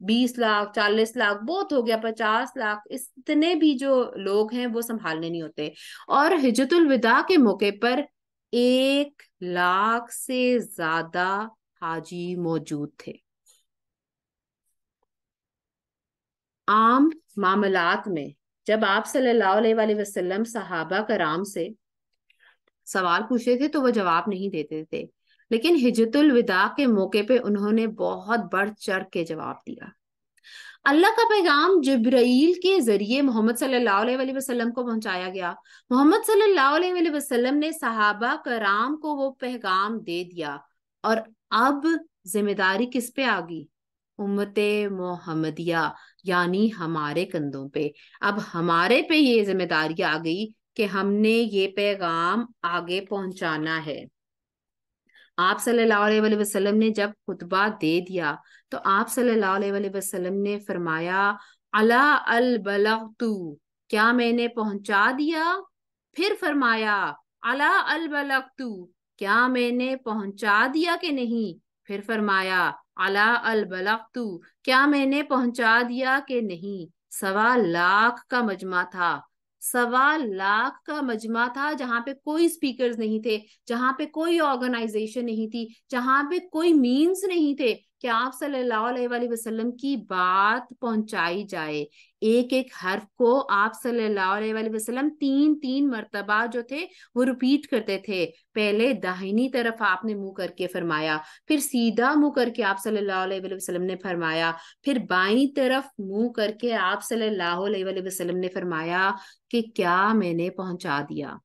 Speaker 2: बीस लाख चालीस लाख बहुत हो गया पचास लाख इतने भी जो लोग हैं वो संभालने नहीं होते और हिजतुल विदा के मौके पर एक लाख से ज्यादा हाजी मौजूद थे आम मामलात में जब आप सल्लल्लाहु अलैहि वसल्लम सहाबा कराम से सवाल पूछते थे तो वो जवाब नहीं देते थे लेकिन हिजतुल विदा के मौके पे उन्होंने बहुत बढ़ चढ़ के जवाब दिया अल्लाह का पैगाम जब्राइल के जरिए मोहम्मद सल्लल्लाहु अलैहि वसल्लम को पहुंचाया गया मोहम्मद सल्लल्लाहु अलैहि वसल्लम ने सहाबा कराम को वो पैगाम दे दिया और अब जिम्मेदारी किस पे आ गई उम्मत मोहम्मदिया यानी हमारे कंधों पे अब हमारे पे ये जिम्मेदारी आ गई कि हमने ये पैगाम आगे पहुंचाना है आप सल्लल्लाहु अलैहि वसल्लम ने जब खुतबा दे दिया तो आप सल्लल्लाहु अलैहि वसल्लम ने फरमाया अला अल बलगतु क्या मैंने पहुंचा दिया फिर फरमाया अला अल बलगतु क्या मैंने पहुंचा दिया कि नहीं फिर फरमाया अला अल बलगतु क्या मैंने पहुंचा दिया कि नहीं सवा लाख का मजमा था सवा लाख का मजमा था जहां पे कोई स्पीकर्स नहीं थे जहां पे कोई ऑर्गेनाइजेशन नहीं थी जहां पे कोई मीन्स नहीं थे कि आप सल्लल्लाहु अलैहि वसल्लम की बात पहुंचाई जाए एक एक हर्फ को आप सल्लल्लाहु अलैहि वसल्लम तीन तीन मरतबा जो थे वो रिपीट करते थे पहले दाहिनी तरफ आपने मुंह करके फरमाया फिर सीधा मुंह करके आप सल्लल्लाहु अलैहि वसल्लम ने फरमाया फिर बाई तरफ मुंह करके आप सल्लल्लाहु अलैहि वसल्लम ने फरमाया कि क्या मैंने पहुंचा दिया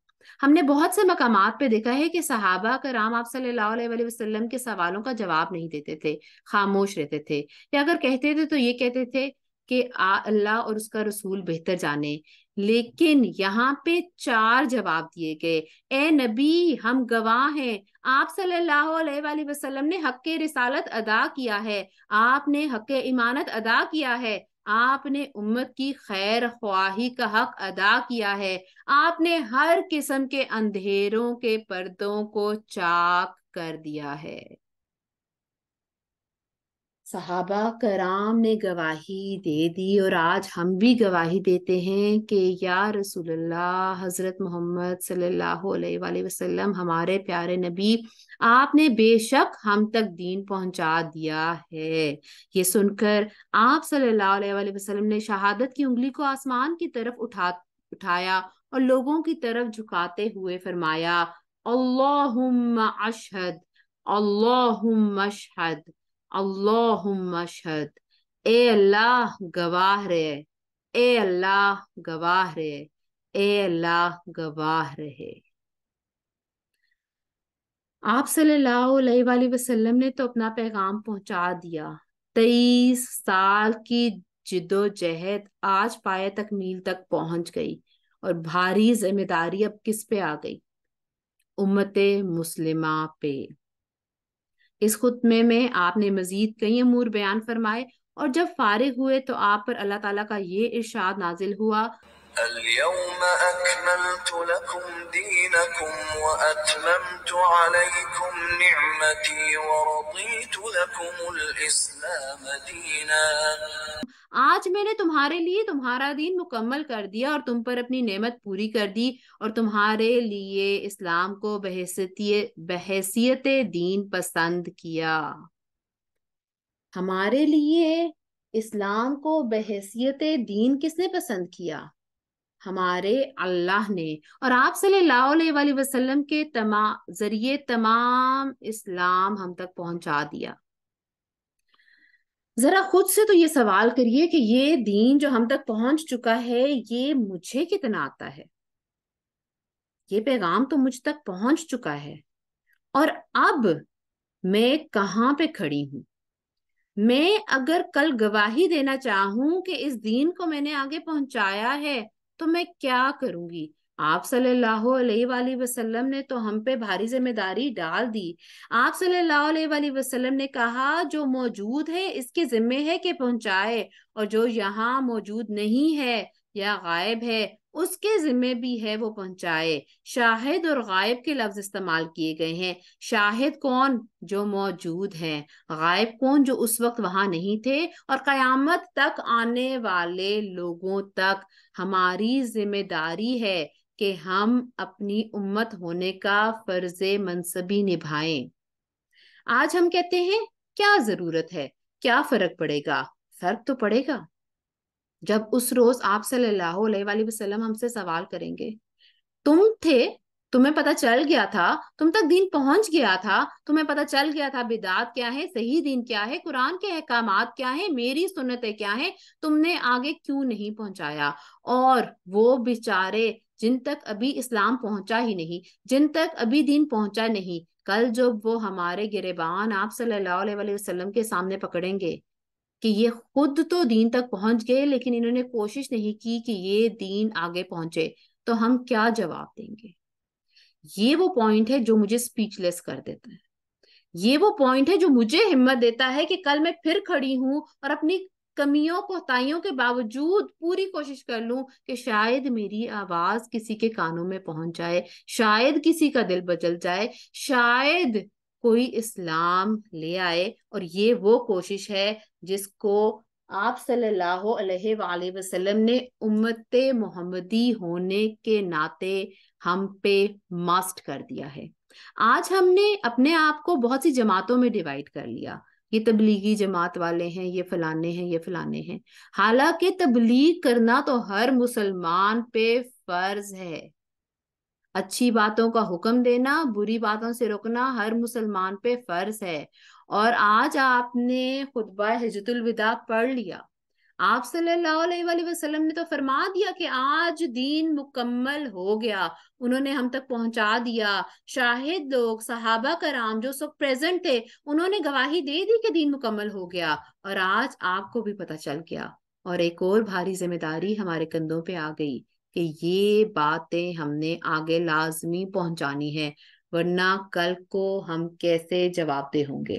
Speaker 2: हमने बहुत से मकाम पे देखा है कि सहाबा का राम आप सल्लल्लाहु अलैहि वसल्लम के सवालों का जवाब नहीं देते थे खामोश रहते थे या अगर कहते थे तो ये कहते थे कि अल्लाह और उसका रसूल बेहतर जाने लेकिन यहाँ पे चार जवाब दिए गए ए नबी हम गवाह हैं आप सल्लल्लाहु अलैहि वसल्लम ने हक रिसालत अदा किया है आपने हक इमानत अदा किया है आपने उम्मत की खैर ख्वाही का हक अदा किया है आपने हर किस्म के अंधेरों के पर्दों को चाक कर दिया है सहाबा कराम ने गवाही दे दी और आज हम भी गवाही देते हैं कि या रसूलुल्लाह हज़रत मोहम्मद सल्लल्लाहु अलैहि वसल्लम हमारे प्यारे नबी आपने बेशक हम तक दीन पहुंचा दिया है ये सुनकर आप सल्लल्लाहु अलैहि वसल्लम ने शहादत की उंगली को आसमान की तरफ उठा उठाया और लोगों की तरफ झुकाते हुए फरमाया अल्लाहुम्मा अशहद अल्लाहुम्मा अशहद अल्लाहुम्मा शहद ए अल्लाह गवाह रहे ए अल्लाह गवाह रहे ए अल्लाह गवाह रहे आप सल्लल्लाहु अलैहि वसल्लम ने तो अपना पैगाम पहुंचा दिया तेईस साल की जिदोजहद आज पाए तकमील तक पहुंच गई और भारी जिम्मेदारी अब किस पे आ गई उम्मत मुस्लिमा पे इस खुतमे में आपने मजीद कई अमूर बयान फरमाए और जब फारिग हुए तो आप पर अल्लाह ताला का ये इरशाद नाजिल हुआ اليوم
Speaker 1: أكملت لكم دينكم وأتممت عليكم نعمتي ورضيت لكم الإسلام دينا
Speaker 2: आज मैंने तुम्हारे लिए तुम्हारा दिन मुकम्मल कर दिया और तुम पर अपनी नेमत पूरी कर दी और तुम्हारे लिए इस्लाम को बहसियत बहसियत दीन पसंद किया हमारे लिए इस्लाम को बहसियत दीन किसने पसंद किया हमारे अल्लाह ने और आप सल्लल्लाहु वसलम के तमा जरिए तमाम इस्लाम हम तक पहुंचा दिया जरा खुद से तो ये सवाल करिए कि ये दीन जो हम तक पहुंच चुका है ये मुझे कितना आता है ये पैगाम तो मुझ तक पहुंच चुका है और अब मैं कहाँ पे खड़ी हूं मैं अगर कल गवाही देना चाहूं कि इस दीन को मैंने आगे पहुंचाया है तो मैं क्या करूंगी आप सल्लल्लाहु अलैहि वसल्लम ने तो हम पे भारी जिम्मेदारी डाल दी आप सल्लल्लाहु अलैहि वसल्लम ने कहा जो मौजूद है इसके जिम्मे है कि पहुंचाए और जो यहाँ मौजूद नहीं है या गायब है उसके जिम्मे भी है वो पहुंचाए शाहिद और गायब के लफ्ज इस्तेमाल किए गए हैं शाहिद कौन जो मौजूद हैं गायब कौन जो उस वक्त वहां नहीं थे और कयामत तक आने वाले लोगों तक हमारी जिम्मेदारी है कि हम अपनी उम्मत होने का फर्ज मनसबी निभाएं आज हम कहते हैं क्या जरूरत है क्या फर्क पड़ेगा फर्क तो पड़ेगा जब उस रोज आप वसल्लम हमसे सवाल करेंगे तुम थे तुम्हें पता चल गया था तुम तक दीन पहुंच गया था तुम्हें पता चल गया था बिदात क्या है सही दीन क्या है कुरान के अहकाम क्या है मेरी सुनते क्या है तुमने आगे क्यों नहीं पहुंचाया और वो बेचारे जिन तक अभी इस्लाम पहुंचा ही नहीं जिन तक अभी दीन पहुंचा नहीं कल जब वो हमारे गिरेबान आप सल्लल्लाहु अलैहि वसल्लम के सामने पकड़ेंगे कि ये खुद तो दीन तक पहुंच गए लेकिन इन्होंने कोशिश नहीं की कि ये दीन आगे पहुंचे तो हम क्या जवाब देंगे ये वो पॉइंट है जो मुझे स्पीचलेस कर देता है ये वो पॉइंट है जो मुझे हिम्मत देता है कि कल मैं फिर खड़ी हूं और अपनी कमियों कोताहियों के बावजूद पूरी कोशिश कर लूं कि शायद मेरी आवाज किसी के कानों में पहुंच जाए शायद किसी का दिल बदल जाए शायद कोई इस्लाम ले आए और ये वो कोशिश है जिसको आप सल्लल्लाहु अलैहि वसल्लम ने उम्मत मोहम्मदी होने के नाते हम पे मास्ट कर दिया है आज हमने अपने आप को बहुत सी जमातों में डिवाइड कर लिया ये तबलीगी जमात वाले हैं ये फलाने हैं ये फलाने हैं हालांकि तबलीग करना तो हर मुसलमान पे फर्ज है अच्छी बातों का हुक्म देना बुरी बातों से रोकना हर मुसलमान पे फर्ज है और आज आपने खुतबा हजतुल विदा पढ़ लिया आप सल्लल्लाहु अलैहि वसल्लम ने तो फरमा दिया कि आज दीन मुकम्मल हो गया उन्होंने हम तक पहुंचा दिया शाहिद लोग सहाबा कराम जो सब प्रेजेंट थे उन्होंने गवाही दे दी कि दीन मुकम्मल हो गया और आज आपको भी पता चल गया और एक और भारी जिम्मेदारी हमारे कंधों पे आ गई कि ये बातें हमने आगे लाजमी पहुंचानी है वरना कल को हम कैसे जवाब दे होंगे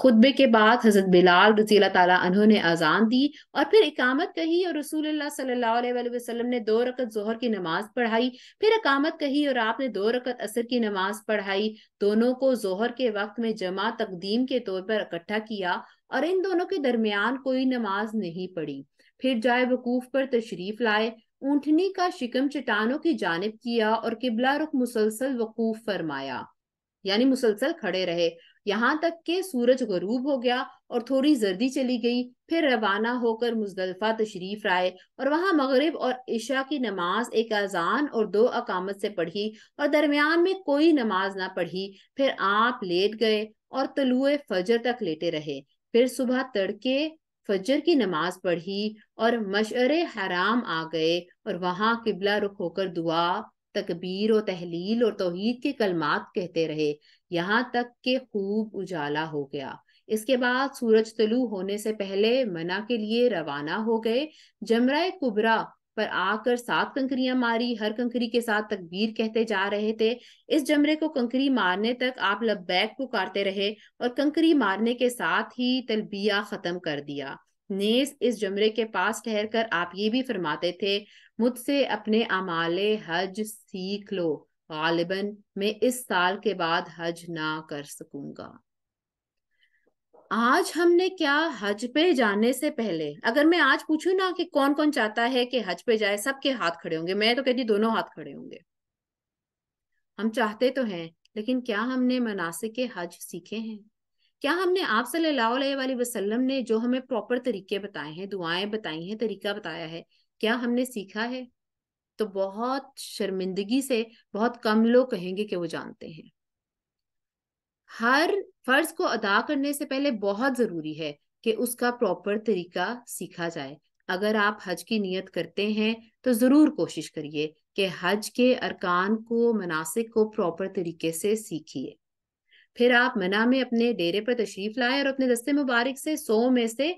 Speaker 2: खुतबे के बाद हजरत बिलाल रजी अल्लाह ने अजान दी और फिर इकामत कही और रसूल सल्लल्लाहु वसल्लम ने दो रकत जोहर की नमाज पढ़ाई फिर इकामत कही और आपने दो रकत असर की नमाज पढ़ाई दोनों को जोहर के वक्त में जमा तकदीम के तौर पर इकट्ठा किया और इन दोनों के दरमियान कोई नमाज नहीं पढ़ी फिर जाए वकूफ पर तशरीफ लाए ऊंटनी का शिकम चट्टानों की जानब किया और किबला रुख मुसलसल वकूफ फरमाया यानी मुसलसल खड़े रहे यहाँ तक के सूरज गरूब हो गया और थोड़ी जर्दी चली गई फिर रवाना होकर मुजदलफा तशरीफ आए और वहां मगरब और इशा की नमाज एक अजान और दो अकामत से पढ़ी और दरमियान में कोई नमाज ना पढ़ी फिर आप लेट गए और तलुए फजर तक लेटे रहे फिर सुबह तड़के फजर की नमाज पढ़ी और मशर हराम आ गए और वहां किबला रुख होकर दुआ तकबीर और तहलील और तोहहीद के कलमात कहते रहे यहाँ तक के खूब उजाला हो गया इसके बाद सूरज तलू होने से पहले मना के लिए रवाना हो गए जमरा कुबरा पर आकर सात कंकरियां मारी हर कंकरी के साथ तकबीर कहते जा रहे थे इस जमरे को कंकरी मारने तक आप लब्बैक पुकारते रहे और कंकरी मारने के साथ ही तलबिया खत्म कर दिया नेस इस जमरे के पास ठहर कर आप ये भी फरमाते थे मुझसे अपने अमाले हज सीख लो गालिबन मैं इस साल के बाद हज ना कर सकूंगा आज हमने क्या हज पे जाने से पहले अगर मैं आज पूछू ना कि कौन कौन चाहता है कि हज पे जाए सबके हाथ खड़े होंगे मैं तो कहती दोनों हाथ खड़े होंगे हम चाहते तो हैं लेकिन क्या हमने मनासिक के हज सीखे हैं क्या हमने आप सल्लल्लाहु वसल्लम ने जो हमें प्रॉपर तरीके बताए हैं दुआएं बताई हैं तरीका बताया है क्या हमने सीखा है तो बहुत शर्मिंदगी से बहुत कम लोग कहेंगे कि वो जानते हैं हर फर्ज को अदा करने से पहले बहुत जरूरी है कि उसका प्रॉपर तरीका सीखा जाए अगर आप हज की नीयत करते हैं तो ज़रूर कोशिश करिए कि हज के अरकान को मनासिक को प्रॉपर तरीके से सीखिए फिर आप मना में अपने डेरे पर तशरीफ लाएं और अपने दस्ते मुबारक से सौ में से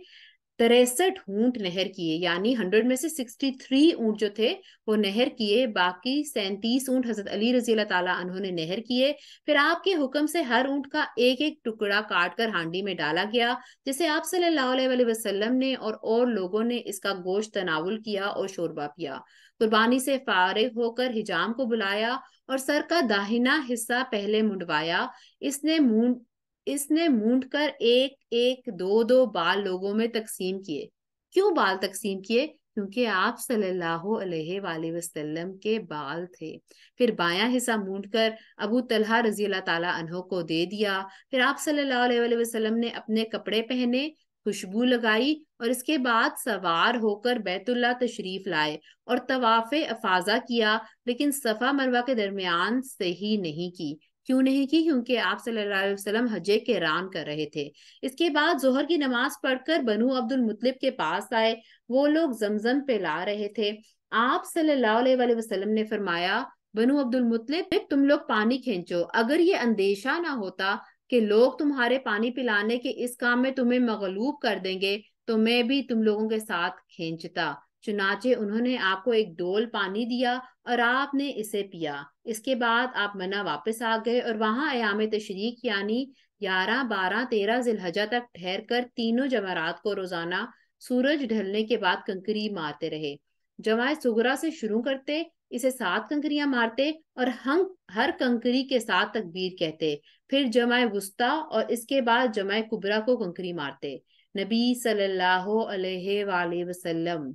Speaker 2: तिरसठ ऊंट नहर किए यानी हंड्रेड में से सिक्सटी थ्री ऊंट जो थे वो नहर किए बाकी सैंतीस ऊंट हजरत अली रजी अल्लाह उन्होंने नहर किए फिर आपके हुक्म से हर ऊंट का एक एक टुकड़ा काट कर हांडी में डाला गया जिसे आप सल्लल्लाहु अलैहि वसल्लम ने और और लोगों ने इसका गोश्त तनावुल किया और शोरबा पिया कुर्बानी से फारिग होकर हिजाम को बुलाया और सर का दाहिना हिस्सा पहले मुंडवाया इसने इसने मूंड कर एक एक दो दो बाल लोगों में तकसीम किए क्यों बाल तकसीम किए क्योंकि आप सल्लल्लाहु अलैहि वसल्लम के बाल थे फिर बायां हिस्सा मूंड कर अबू तलहा रजी अल्लाह ताला अनहो को दे दिया फिर आप सल्लल्लाहु अलैहि वसल्लम ने अपने कपड़े पहने खुशबू लगाई और इसके बाद सवार होकर बैतुल्ला तशरीफ लाए और तवाफ अफाजा किया लेकिन सफा मरवा के दरमियान सही नहीं की क्यों नहीं की क्योंकि आप सल्लाम हजे के रान कर रहे थे इसके बाद जोहर की नमाज पढ़कर बनु अब्दुल मुतलिब के पास आए वो लोग जमजम पे ला रहे थे आप सल्लाम ने फरमाया बनु अब्दुल मुतलिब तुम लोग पानी खींचो अगर ये अंदेशा ना होता कि लोग तुम्हारे पानी पिलाने के इस काम में तुम्हें मगलूब कर देंगे तो मैं भी तुम लोगों के साथ खींचता चुनाचे उन्होंने आपको एक डोल पानी दिया और आपने इसे पिया इसके बाद आप मना वापस आ गए और वहां अयाम तशरीक यानी ग्यारह बारह तेरह जिलहजा तक ठहर कर तीनों जमारात को रोजाना सूरज ढलने के बाद कंकरी मारते रहे जमाए सुगरा से शुरू करते इसे सात कंकरियां मारते और हम हर कंकरी के साथ तकबीर कहते फिर जमाए वस्ता और इसके बाद जमाए कुबरा को कंकरी मारते नबी सल्लल्लाहु अलैहि वसल्लम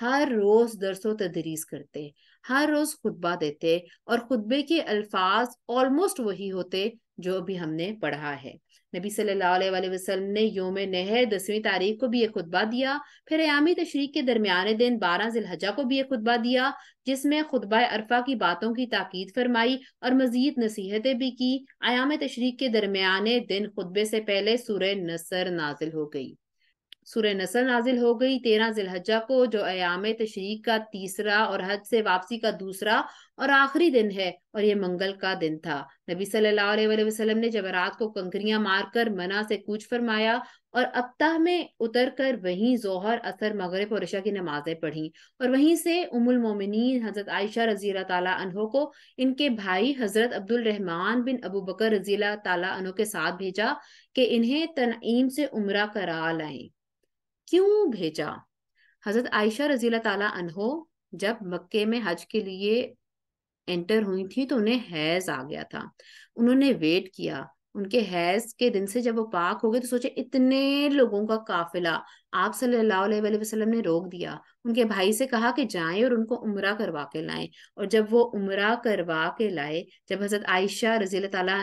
Speaker 2: हर रोज दरसो तदरीस करते हर रोज खुतबा देते और खुतबे के अल्फाज ऑलमोस्ट वही होते जो अभी हमने पढ़ा है नबी सल्लल्लाहु अलैहि वसल्लम ने योम नहर दसवीं तारीख को भी ये खुतबा दिया फिर अयामी तशरीक के दरमियान दिन बारह जिलहजा को भी ये खुतबा दिया जिसमें खुतबा अरफा की बातों की ताकीद फरमाई और मजीद नसीहतें भी की अयाम तशरीक के दरमियान दिन खुतबे से पहले सूर्य नसर नाजिल हो गई सूर्य नसल नाजिल हो गई तेरह जिलहजा को जो अयाम तशरीक का तीसरा और हज से वापसी का दूसरा और आखिरी दिन है और ये मंगल का दिन था नबी सल्लल्लाहु अलैहि वसल्लम ने जवरात को कंकरियां मारकर मना से कूच फरमाया और अप्ताह में उतर कर वहीं जोहर असर मगरब और ऋषा की नमाजें पढ़ी और वहीं से उमुल मोमिनी हजरत आयशा रजी तहो को इनके भाई हजरत अब्दुल रहमान बिन अबू बकर रजी तला के साथ भेजा कि इन्हें तनईम से उम्र करा लाएं क्यों भेजा हजरत आयशा रजीला ताला अनहो जब मक्के में हज के लिए एंटर हुई थी तो उन्हें हैज आ गया था उन्होंने वेट किया उनके हैज के दिन से जब वो पाक हो गए तो सोचे इतने लोगों का काफिला आप सल्लल्लाहु अलैहि वसल्लम ने रोक दिया उनके भाई से कहा कि जाएं और उनको उम्र करवा के लाएं और जब वो उम्र करवा के लाए जब हजरत आयशा रजील तला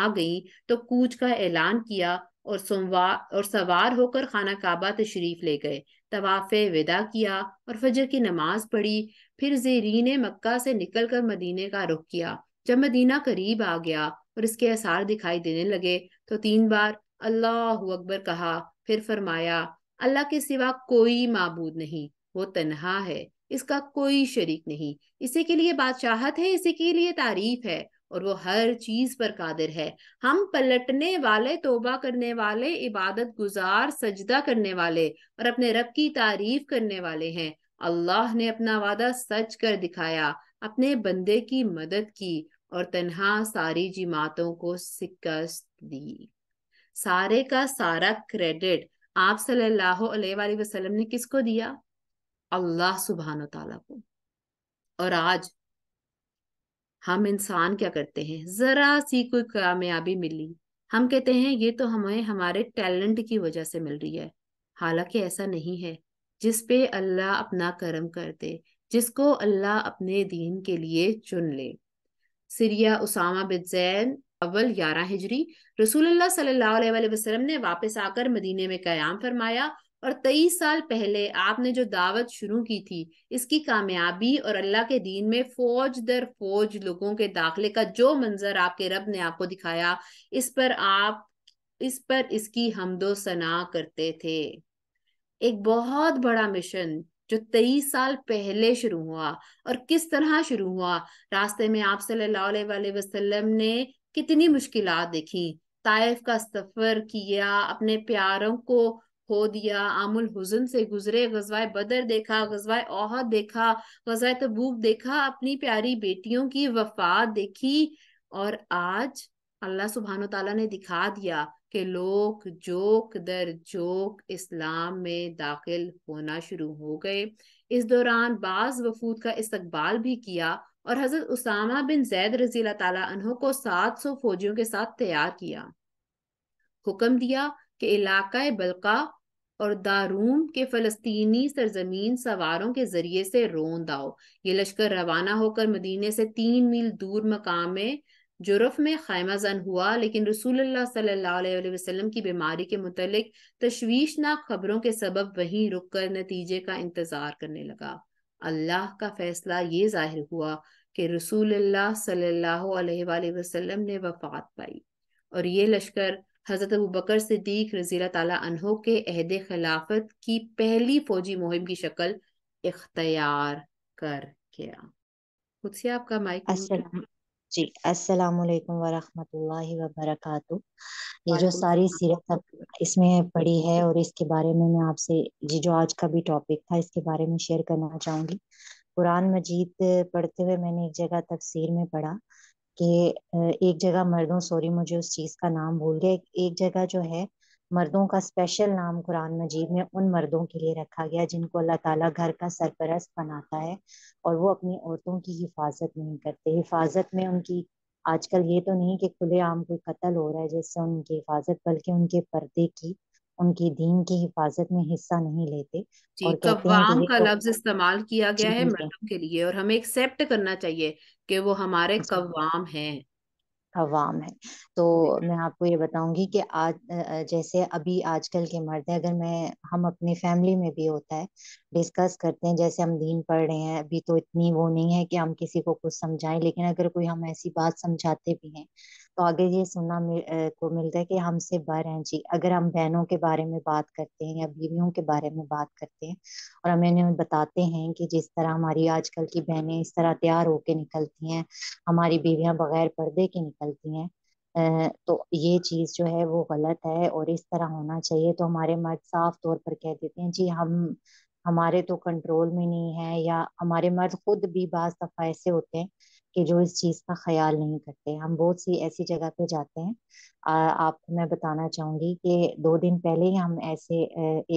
Speaker 2: आ गई तो कूच का ऐलान किया और सोमवार और सवार होकर खाना काबा तशरीफ ले गए तवाफ़ विदा किया और फजर की नमाज पढ़ी फिर जेरीन मक्का से निकल कर मदीने का रुख किया जब मदीना करीब आ गया और इसके आसार दिखाई देने लगे तो तीन बार अल्लाह अकबर कहा फिर फरमाया अल्लाह के सिवा कोई मबूद नहीं वो तनहा है इसका कोई शरीक नहीं इसी के लिए बादशाहत है इसी के लिए तारीफ है और वो हर चीज पर कादिर है हम पलटने वाले तोबा करने वाले इबादत गुजार सजदा करने वाले और अपने रब की तारीफ करने वाले हैं अल्लाह ने अपना वादा सच कर दिखाया अपने बंदे की मदद की और तनहा सारी जिमातों को शिकस्त दी सारे का सारा क्रेडिट आप सल्लल्लाहु अलैहि वसल्लम ने किसको दिया अल्लाह सुबहान तला को और आज हम इंसान क्या करते हैं जरा सी कोई कामयाबी मिली हम कहते हैं ये तो हमें हमारे टैलेंट की वजह से मिल रही है हालांकि ऐसा नहीं है जिस पे अल्लाह अपना कर्म कर दे जिसको अल्लाह अपने दीन के लिए चुन ले सीरिया उसामा बिन जैन अव्वल ग्यारह हिजरी रसूलुल्लाह सल्लल्लाहु अलैहि वसल्लम ने वापस आकर मदीने में कयाम फरमाया और तेईस साल पहले आपने जो दावत शुरू की थी इसकी कामयाबी और अल्लाह के दीन में फौज दर फौज लोगों के दाखिले का जो मंजर आपके रब ने आपको दिखाया इस पर आप इस पर इसकी हमदो सना करते थे एक बहुत बड़ा मिशन जो तेईस साल पहले शुरू हुआ और किस तरह शुरू हुआ रास्ते में आप सल्लल्लाहु वसल्लम ने कितनी मुश्किलात देखी ताइफ का सफर किया अपने प्यारों को हो दिया आमुल हुजन से गुजरे गजवाए बदर देखा गजवाए ओहद देखा गजवाए तबूक देखा अपनी प्यारी बेटियों की वफात देखी और आज अल्लाह सुबहान तला ने दिखा दिया कि लोग जोक दर जोक इस्लाम में दाखिल होना शुरू हो गए इस दौरान बाज वफूद का इस्तकबाल भी किया और हजरत उसामा बिन जैद रजी तला को 700 फौजियों के साथ तैयार किया हुक्म दिया कि इलाका बलका और दारूम के फलस्तीनी सरजमीन सवारों के जरिए से आओ ये लश्कर रवाना होकर मदीने से तीन मील दूर मकाम में जुरफ में खैमा जन हुआ लेकिन रसूल सल्लल्लाहु अलैहि वसल्लम की बीमारी के मुतलिक तशवीशनाक खबरों के सबब वहीं रुक कर नतीजे का इंतजार करने लगा अल्लाह का फैसला ये जाहिर हुआ कि रसूल सल्लल्लाहु ने वफात पाई और ये लश्कर हज़रत अबू बकर सिद्दीक रज़ी तहों के अहद खिलाफत की पहली फ़ौजी मुहिम की शक्ल इख्तियार कर गया आपका माइक
Speaker 3: जी अस्सलाम वालेकुम ये जो सारी सीरत अब इसमें पड़ी है और इसके बारे में मैं आपसे जी जो आज का भी टॉपिक था इसके बारे में शेयर करना चाहूंगी कुरान मजीद पढ़ते हुए मैंने एक जगह तफसीर में पढ़ा कि एक जगह मर्दों सॉरी मुझे उस चीज़ का नाम भूल गया एक जगह जो है मर्दों का स्पेशल नाम कुरान मजीद में उन मर्दों के लिए रखा गया जिनको अल्लाह ताला घर का सरपरस्त बनाता है और वो अपनी औरतों की हिफाजत नहीं करते हिफाजत में उनकी आजकल ये तो नहीं कि खुलेआम कोई कत्ल हो रहा है जिससे उनकी हिफाजत बल्कि उनके पर्दे की उनकी दीन की हिफाजत में हिस्सा नहीं लेते जी और तो कवाम का लफ्ज
Speaker 2: इस्तेमाल किया गया है मर्दों के लिए और हमें एक्सेप्ट करना चाहिए कि वो हमारे अच्छा। कवाम हैं
Speaker 3: अवाम है तो मैं आपको ये बताऊंगी कि आज जैसे अभी आजकल के मर्द अगर मैं हम अपनी फैमिली में भी होता है डिस्कस करते हैं जैसे हम दीन पढ़ रहे हैं अभी तो इतनी वो नहीं है कि हम किसी को कुछ समझाएं लेकिन अगर कोई हम ऐसी बात समझाते भी हैं तो आगे ये सुनना मिल, को मिलता है कि हमसे बर हैं जी अगर हम बहनों के बारे में बात करते हैं या बीवियों के बारे में बात करते हैं और हमें उन्हें बताते हैं कि जिस तरह हमारी आजकल की बहनें इस तरह तैयार होके निकलती हैं हमारी बीवियां बगैर पर्दे के निकलती हैं तो ये चीज जो है वो गलत है और इस तरह होना चाहिए तो हमारे मर्द साफ तौर पर कह देते हैं जी हम हमारे तो कंट्रोल में नहीं है या हमारे मर्द खुद भी बाज दफा ऐसे होते हैं कि जो इस चीज का ख्याल नहीं करते हम बहुत सी ऐसी जगह पे जाते हैं आपको मैं बताना चाहूंगी कि दो दिन पहले ही हम ऐसे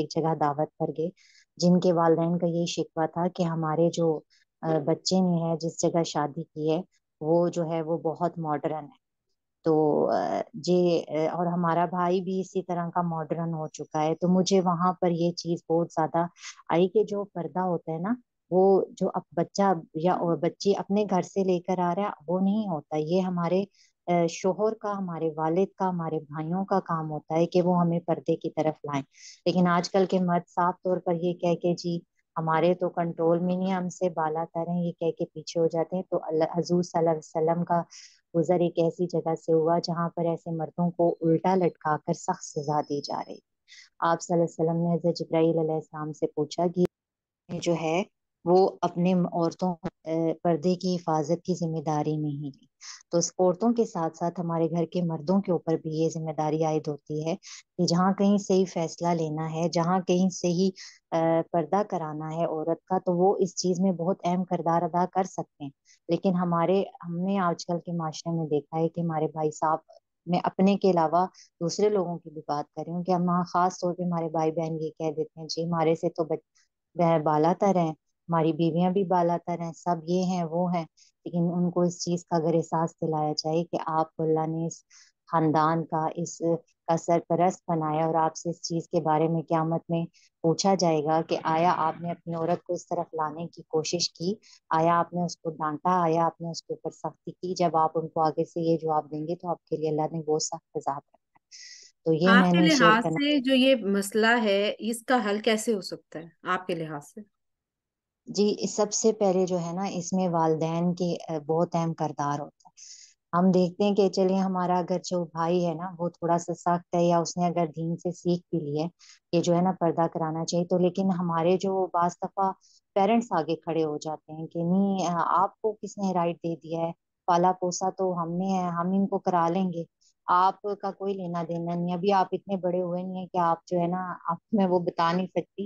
Speaker 3: एक जगह दावत पर गए जिनके वालदेन का यही शिकवा था कि हमारे जो बच्चे ने है जिस जगह शादी की है वो जो है वो बहुत मॉडर्न है तो ये और हमारा भाई भी इसी तरह का मॉडर्न हो चुका है तो मुझे वहां पर ये चीज बहुत ज्यादा आई कि जो पर्दा होता है ना वो जो अब बच्चा या बच्ची अपने घर से लेकर आ रहा है वो नहीं होता ये हमारे शोहर का हमारे वालिद का हमारे भाइयों का काम होता है कि वो हमें पर्दे की तरफ लाएं लेकिन आजकल के मर्द साफ तौर पर ये कह के जी हमारे तो कंट्रोल में नहीं हमसे बाला तर हैं ये कह के पीछे हो जाते हैं तो हजूर सल्लम का गुजर एक ऐसी जगह से हुआ जहाँ पर ऐसे मर्दों को उल्टा लटका कर सख्त सजा दी जा रही आप सल्लम ने हजरत से पूछा कि जो है वो अपने औरतों पर्दे की हिफाजत की जिम्मेदारी नहीं ली तो औरतों के साथ साथ हमारे घर के मर्दों के ऊपर भी ये जिम्मेदारी आयद होती है कि जहाँ कहीं से ही फैसला लेना है जहाँ कहीं से ही पर्दा कराना है औरत का तो वो इस चीज में बहुत अहम किरदार अदा कर सकते हैं लेकिन हमारे हमने आजकल के माशरे में देखा है कि हमारे भाई साहब मैं अपने के अलावा दूसरे लोगों की भी बात कर रही हूँ कि हम खास तौर पे हमारे भाई बहन ये कह देते हैं जी हमारे से तो बच बाला तर हैं हमारी बीवियां भी बाल आता सब ये हैं वो हैं लेकिन उनको इस चीज का अगर एहसास दिलाया जाए कि आप अल्लाह ने इस खानदान का इस का सरपरस्त बनाया और आपसे इस चीज के बारे में क्यामत में पूछा जाएगा कि आया आपने अपनी औरत को इस तरफ लाने की कोशिश की आया आपने उसको डांटा आया आपने उसके ऊपर सख्ती की जब आप उनको आगे से ये जवाब देंगे तो आपके लिए अल्लाह ने बहुत सख्त जवाब रखा है तो ये आपके लिहाज से
Speaker 2: जो ये मसला है इसका हल कैसे हो सकता है आपके लिहाज से
Speaker 3: जी सबसे पहले जो है ना इसमें वालदेन के बहुत अहम करदार होता है हम देखते हैं कि चलिए हमारा अगर जो भाई है ना वो थोड़ा सा सख्त है या उसने अगर दीन से सीख भी ली है कि जो है ना पर्दा कराना चाहिए तो लेकिन हमारे जो बाज दफा पेरेंट्स आगे खड़े हो जाते हैं कि नहीं आपको किसने राइट दे दिया है पाला पोसा तो हमने है हम इनको करा लेंगे आपका कोई लेना देना नहीं अभी आप इतने बड़े हुए नहीं है कि आप जो है ना आप मैं वो बता नहीं सकती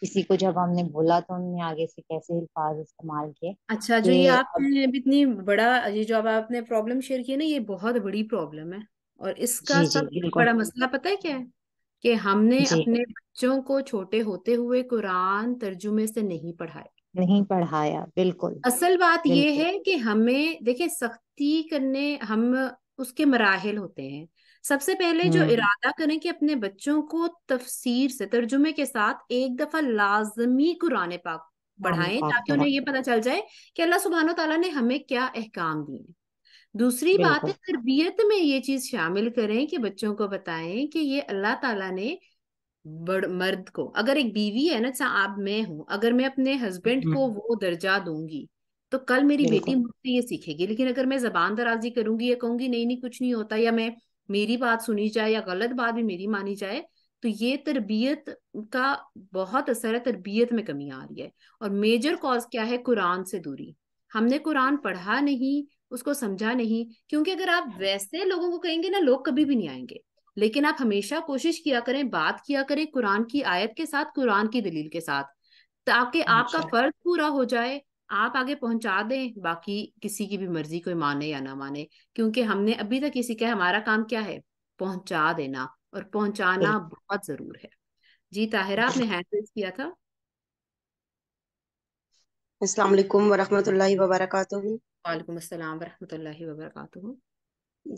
Speaker 3: किसी को जब हमने बोला तो हमने आगे से कैसे अल्फाज इस्तेमाल किए अच्छा जो तो ये
Speaker 2: आपने अब इतनी बड़ा ये जो अब आपने प्रॉब्लम शेयर की ना ये बहुत बड़ी प्रॉब्लम है और इसका जी सबसे बड़ा मसला पता है क्या है कि हमने अपने बच्चों को छोटे होते हुए कुरान तर्जुमे से नहीं पढ़ाया
Speaker 3: नहीं पढ़ाया बिल्कुल
Speaker 2: असल बात बिल्कुल। ये है कि हमें देखिए सख्ती करने हम उसके मराहल होते हैं सबसे पहले जो हम्म। इरादा करें कि अपने बच्चों को तफसीर से तर्जुमे के साथ एक दफा लाजमी कुरान पाक पढ़ाएं ताकि उन्हें ये पता चल जाए कि अल्लाह सुबहान तला ने हमें क्या अहकाम दिए दूसरी बात है तरबियत में ये चीज शामिल करें कि बच्चों को बताएं कि ये अल्लाह ताला ने बड़ मर्द को अगर एक बीवी है ना चाहे आप मैं हूं अगर मैं अपने हस्बैंड को हम्म। वो दर्जा दूंगी तो कल मेरी बेटी मुझसे ये सीखेगी लेकिन अगर मैं जबान दराजी करूंगी या कहूंगी नहीं नहीं कुछ नहीं होता या मैं मेरी बात सुनी जाए या गलत बात भी मेरी मानी जाए तो ये तरबियत का बहुत असर है तरबियत में कमी आ रही है और मेजर कॉज क्या है कुरान से दूरी हमने कुरान पढ़ा नहीं उसको समझा नहीं क्योंकि अगर आप वैसे लोगों को कहेंगे ना लोग कभी भी नहीं आएंगे लेकिन आप हमेशा कोशिश किया करें बात किया करें कुरान की आयत के साथ कुरान की दलील के साथ ताकि आपका अच्छा। फर्ज पूरा हो जाए आप आगे पहुंचा दें बाकी किसी की भी मर्जी कोई माने या ना माने क्योंकि हमने अभी तक किसी का हमारा काम क्या है पहुंचा देना और पहुंचाना बहुत जरूर है जी ताहिरा आपने हैंड रेज किया था
Speaker 1: अस्सलाम वालेकुम वरहमतुल्लाहि वबरकातुहू वालेकुम अस्सलाम वरहमतुल्लाहि वबरकातुहू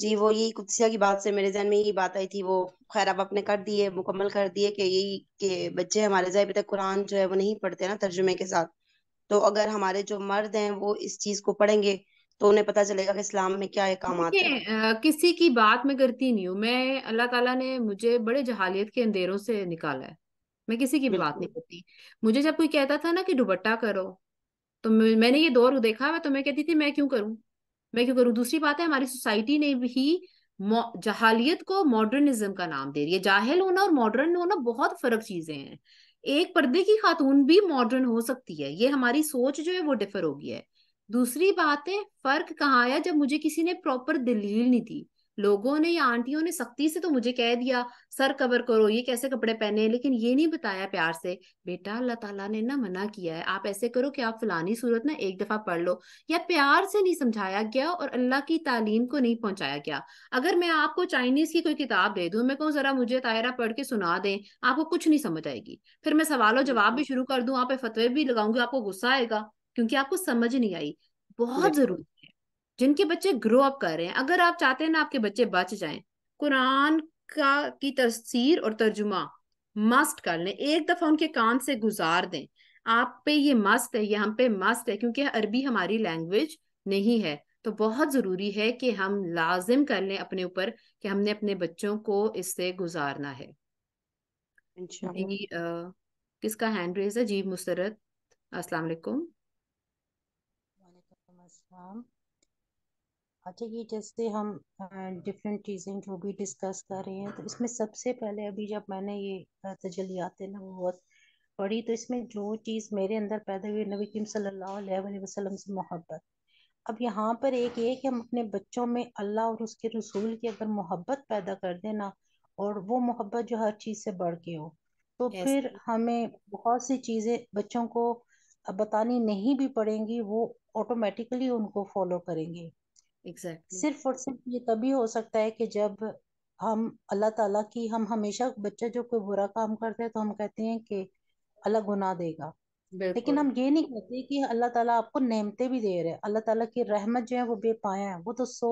Speaker 2: जी वो यही कुदसिया की
Speaker 1: बात से मेरे जहन में यही बात आई थी वो
Speaker 2: खैर अब आपने कर दी है मुकम्मल कर दिए कि यही के बच्चे हमारे जहन तक कुरान जो है वो नहीं पढ़ते ना तर्जुमे के साथ तो अगर हमारे जो मर्द हैं वो इस चीज को पढ़ेंगे तो उन्हें पता
Speaker 1: चलेगा कि इस्लाम में क्या काम आते
Speaker 2: हैं किसी की बात में करती नहीं हूँ मैं अल्लाह ताला ने मुझे बड़े जहालियत के अंधेरों से निकाला है मैं किसी की बात नहीं करती मुझे जब कोई कहता था ना कि दुबट्टा करो तो मैंने ये दौर देखा है तो मैं कहती थी मैं क्यों करूं मैं क्यों करूं दूसरी बात है हमारी सोसाइटी ने भी जहालियत को मॉडर्निज्म का नाम दे रही है जाहिल होना और मॉडर्न होना बहुत फर्क चीजें हैं एक पर्दे की खातून भी मॉडर्न हो सकती है ये हमारी सोच जो है वो डिफर हो गई है दूसरी बात है फर्क कहाँ आया जब मुझे किसी ने प्रॉपर दलील नहीं दी लोगों ने या आंटियों ने सख्ती से तो मुझे कह दिया सर कवर करो ये कैसे कपड़े पहने लेकिन ये नहीं बताया प्यार से बेटा अल्लाह ताला ने ना मना किया है आप ऐसे करो कि आप फलानी सूरत ना एक दफा पढ़ लो या प्यार से नहीं समझाया गया और अल्लाह की तालीम को नहीं पहुंचाया गया अगर मैं आपको चाइनीज की कोई किताब दे दू मैं कहूँ जरा मुझे तायरा पढ़ के सुना दें आपको कुछ नहीं समझ आएगी फिर मैं सवालों जवाब भी शुरू कर दू आप फतवे भी लगाऊंगी आपको गुस्सा आएगा क्योंकि आपको समझ नहीं आई बहुत जरूरी जिनके बच्चे ग्रो अप कर रहे हैं अगर आप चाहते हैं ना आपके बच्चे बच जाएं कुरान का की तस्वीर और तर्जुमा मस्ट कर लें एक दफा उनके कान से गुजार दें आप पे ये मस्त है ये हम पे मस्त है क्योंकि अरबी हमारी लैंग्वेज नहीं है तो बहुत ज़रूरी है कि हम लाजिम कर लें अपने ऊपर कि हमने अपने बच्चों को इससे गुजारना है जी किसका हैंड रेज है जी मुसरत
Speaker 1: अस्सलाम वालेकुम वालेकुम अस्सलाम अच्छा ये जैसे हम डिफरेंट चीज़ें जो भी डिस्कस कर रहे हैं तो इसमें सबसे पहले अभी जब मैंने ये तजलियात नबूवत पढ़ी तो इसमें जो चीज़ मेरे अंदर पैदा हुई नबी करीम सल्लल्लाहु अलैहि वसल्लम से मोहब्बत अब यहाँ पर एक ये कि हम अपने बच्चों में अल्लाह और उसके रसूल की अगर मोहब्बत पैदा कर देना और वो मोहब्बत जो हर चीज़ से बढ़ के हो तो yes. फिर हमें बहुत सी चीज़ें बच्चों को बतानी नहीं भी पड़ेंगी वो ऑटोमेटिकली उनको फॉलो करेंगे एग्जैक्टली सिर्फ और सिर्फ ये तभी हो सकता है कि जब हम अल्लाह ताला की हम हमेशा बच्चा जो कोई बुरा काम करते हैं तो हम कहते हैं कि अल्लाह गुनाह देगा लेकिन हम ये नहीं कहते कि अल्लाह ताला आपको नेमते भी दे रहे हैं अल्लाह ताला की रहमत जो है वो बेपाया है वो तो सो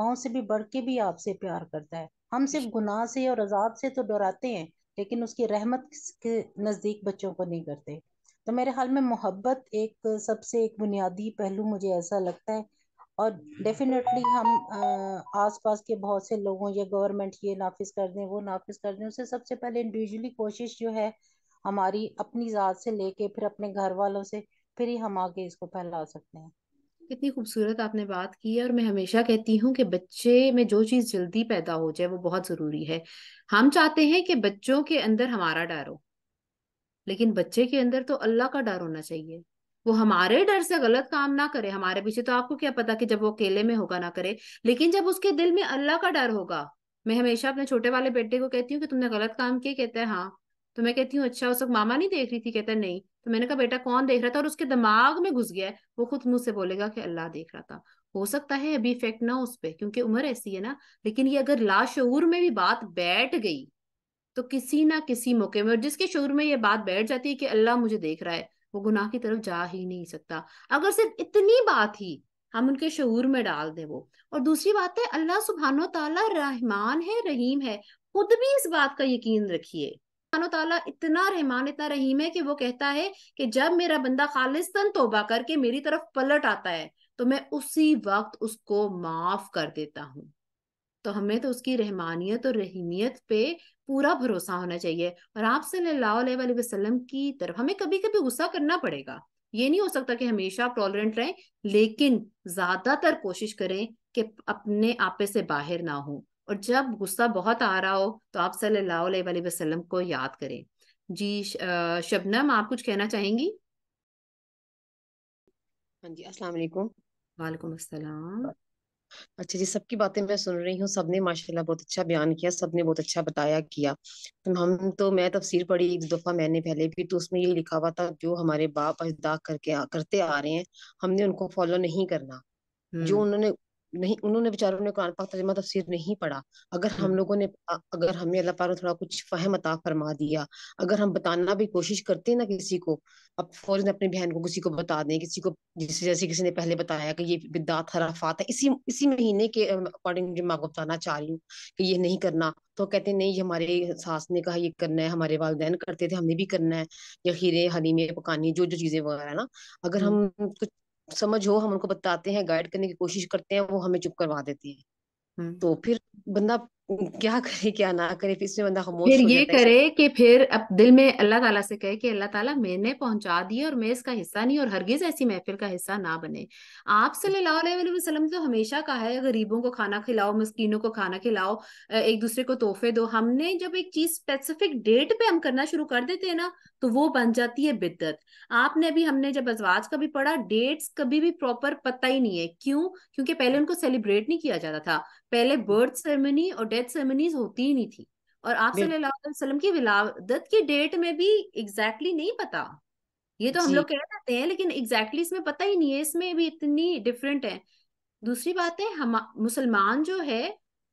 Speaker 1: माओ से भी बढ़ के भी आपसे प्यार करता है हम सिर्फ गुनाह से और अजाब से तो डराते हैं लेकिन उसकी रहमत के नजदीक बच्चों को नहीं करते तो मेरे हाल में मोहब्बत एक सबसे एक बुनियादी पहलू मुझे ऐसा लगता है और डेफिनेटली हम आसपास के बहुत से लोगों या गवर्नमेंट ये नाफिज कर दें वो नाफिज कर दें उससे सबसे पहले इंडिविजुअली कोशिश जो है हमारी अपनी ज़ात से लेके फिर अपने घर वालों से फिर ही हम आगे इसको फैला सकते हैं कितनी खूबसूरत आपने
Speaker 2: बात की है और मैं हमेशा कहती हूँ कि बच्चे में जो चीज़ जल्दी पैदा हो जाए वो बहुत ज़रूरी है हम चाहते हैं कि बच्चों के अंदर हमारा डर हो लेकिन बच्चे के अंदर तो अल्लाह का डर होना चाहिए वो हमारे डर से गलत काम ना करे हमारे पीछे तो आपको क्या पता कि जब वो अकेले में होगा ना करे लेकिन जब उसके दिल में अल्लाह का डर होगा मैं हमेशा अपने छोटे वाले बेटे को कहती हूँ कि तुमने गलत काम किया कहता है हाँ तो मैं कहती हूँ अच्छा उस वक्त मामा नहीं देख रही थी कहता है नहीं तो मैंने कहा बेटा कौन देख रहा था और उसके दिमाग में घुस गया है वो खुद मुंह से बोलेगा कि अल्लाह देख रहा था हो सकता है अभी इफेक्ट ना उस पर क्योंकि उम्र ऐसी है ना लेकिन ये अगर लाशूर में भी बात बैठ गई तो किसी ना किसी मौके में और जिसके शोर में ये बात बैठ जाती है कि अल्लाह मुझे देख रहा है वो गुनाह की तरफ जा ही नहीं सकता अगर सिर्फ इतनी बात ही हम उनके शहूर में डाल दें वो और दूसरी बात है अल्लाह सुबहानो तला रहमान है रहीम है खुद भी इस बात का यकीन रखिए ताला इतना रहमान इतना रहीम है कि वो कहता है कि जब मेरा बंदा खालिस्तन तोबा करके मेरी तरफ पलट आता है तो मैं उसी वक्त उसको माफ कर देता हूँ तो हमें तो उसकी रहमानियत और रहीमियत पे पूरा भरोसा होना चाहिए और आप सल्लल्लाहु वसल्लम की तरफ हमें कभी कभी गुस्सा करना पड़ेगा ये नहीं हो सकता कि हमेशा आप टॉलरेंट रहें लेकिन ज्यादातर कोशिश करें कि अपने आपे से बाहर ना हो और जब गुस्सा बहुत आ रहा हो तो आप सल्लल्लाहु अलैहि को याद करें जी शबनम आप कुछ कहना चाहेंगी हाँ जी असलाकुम वालेकुम असलम अच्छा जी सबकी बातें मैं सुन रही हूँ सबने माशाल्लाह बहुत अच्छा बयान किया सबने बहुत अच्छा बताया किया तो हम तो मैं तफसीर पढ़ी एक दफा मैंने पहले भी तो उसमें ये लिखा हुआ था जो हमारे बाप अजदा करके आ, करते आ रहे हैं हमने उनको फॉलो नहीं करना जो हम्म। उन्होंने नहीं उन्होंने बेचारों ने कुरान पाक तर्जमा तफसीर मतलब नहीं पढ़ा अगर हम्म। हम लोगों ने अगर हमें अल्लाह पाक ने थोड़ा कुछ फहम अता फरमा दिया अगर हम बताना भी कोशिश करते ना किसी को अब फौरन अपनी बहन को किसी को बता दें किसी को जिस जैसे किसी ने पहले बताया कि ये बिदात हराफात है इसी इसी महीने के अकॉर्डिंग मैं आपको बताना चाह रही हूँ कि ये नहीं करना तो कहते नहीं ये हमारे सास ने कहा ये करना है हमारे वालदेन करते थे हमने भी करना है या खीरे हलीमे पकानी जो जो चीजें वगैरह ना अगर हम्म। हम कुछ समझ हो हम उनको बताते हैं गाइड करने की कोशिश करते हैं वो हमें चुप करवा देती है तो फिर बंदा क्या करे क्या ना करे फिर इसमें बंदा खामोश फिर हो ये जाता है करे कि फिर अब दिल में अल्लाह ताला से कहे कि अल्लाह ताला मैंने पहुंचा दी और मैं इसका हिस्सा नहीं और हरगिज ऐसी महफिल का हिस्सा ना बने आप सल्लल्लाहु अलैहि वसल्लम तो हमेशा कहा है गरीबों को खाना खिलाओ मस्किनों को खाना खिलाओ एक दूसरे को तोहफे दो हमने जब एक चीज स्पेसिफिक डेट पे हम करना शुरू कर देते हैं ना तो वो बन जाती है बिद्दत आपने भी हमने जब अजवाज का भी पढ़ा डेट्स कभी भी प्रॉपर पता ही नहीं है क्यों क्योंकि पहले उनको सेलिब्रेट नहीं किया जाता था पहले बर्थ सेरेमनी और डेथ सेरेमनीज होती ही नहीं थी और आप सल्लल्लाहु की विलादत की डेट में भी एग्जैक्टली exactly नहीं पता ये तो हम लोग कह देते हैं लेकिन एग्जैक्टली exactly इसमें पता ही नहीं है इसमें भी इतनी डिफरेंट है दूसरी बात है हम मुसलमान जो है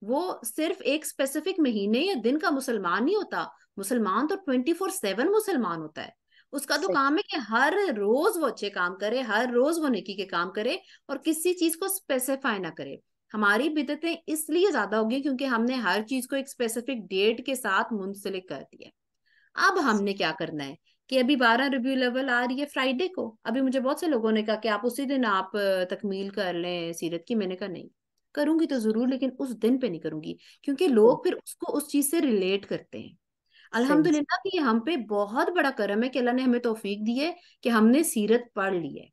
Speaker 2: वो सिर्फ एक स्पेसिफिक महीने या दिन का मुसलमान नहीं होता मुसलमान तो ट्वेंटी फोर सेवन मुसलमान होता है उसका तो काम है कि हर रोज वो अच्छे काम करे हर रोज वो नेकी के काम करे और किसी चीज को स्पेसिफाई ना करे हमारी बिदतें इसलिए ज्यादा होगी क्योंकि हमने हर चीज को एक स्पेसिफिक डेट के साथ मुंसलिक कर दिया अब हमने क्या करना है कि अभी बारह रिव्यू लेवल आ रही है फ्राइडे को अभी मुझे बहुत से लोगों ने कहा कि आप उसी दिन आप तकमील कर लें सीरत की मैंने कहा नहीं करूंगी तो जरूर लेकिन उस दिन पे नहीं करूंगी क्योंकि लोग फिर उसको उस चीज से रिलेट करते हैं अल्हम्दुलिल्लाह कि हम पे बहुत बड़ा करम है कि अल्लाह ने हमें तोफीक दी है कि हमने सीरत पढ़ ली है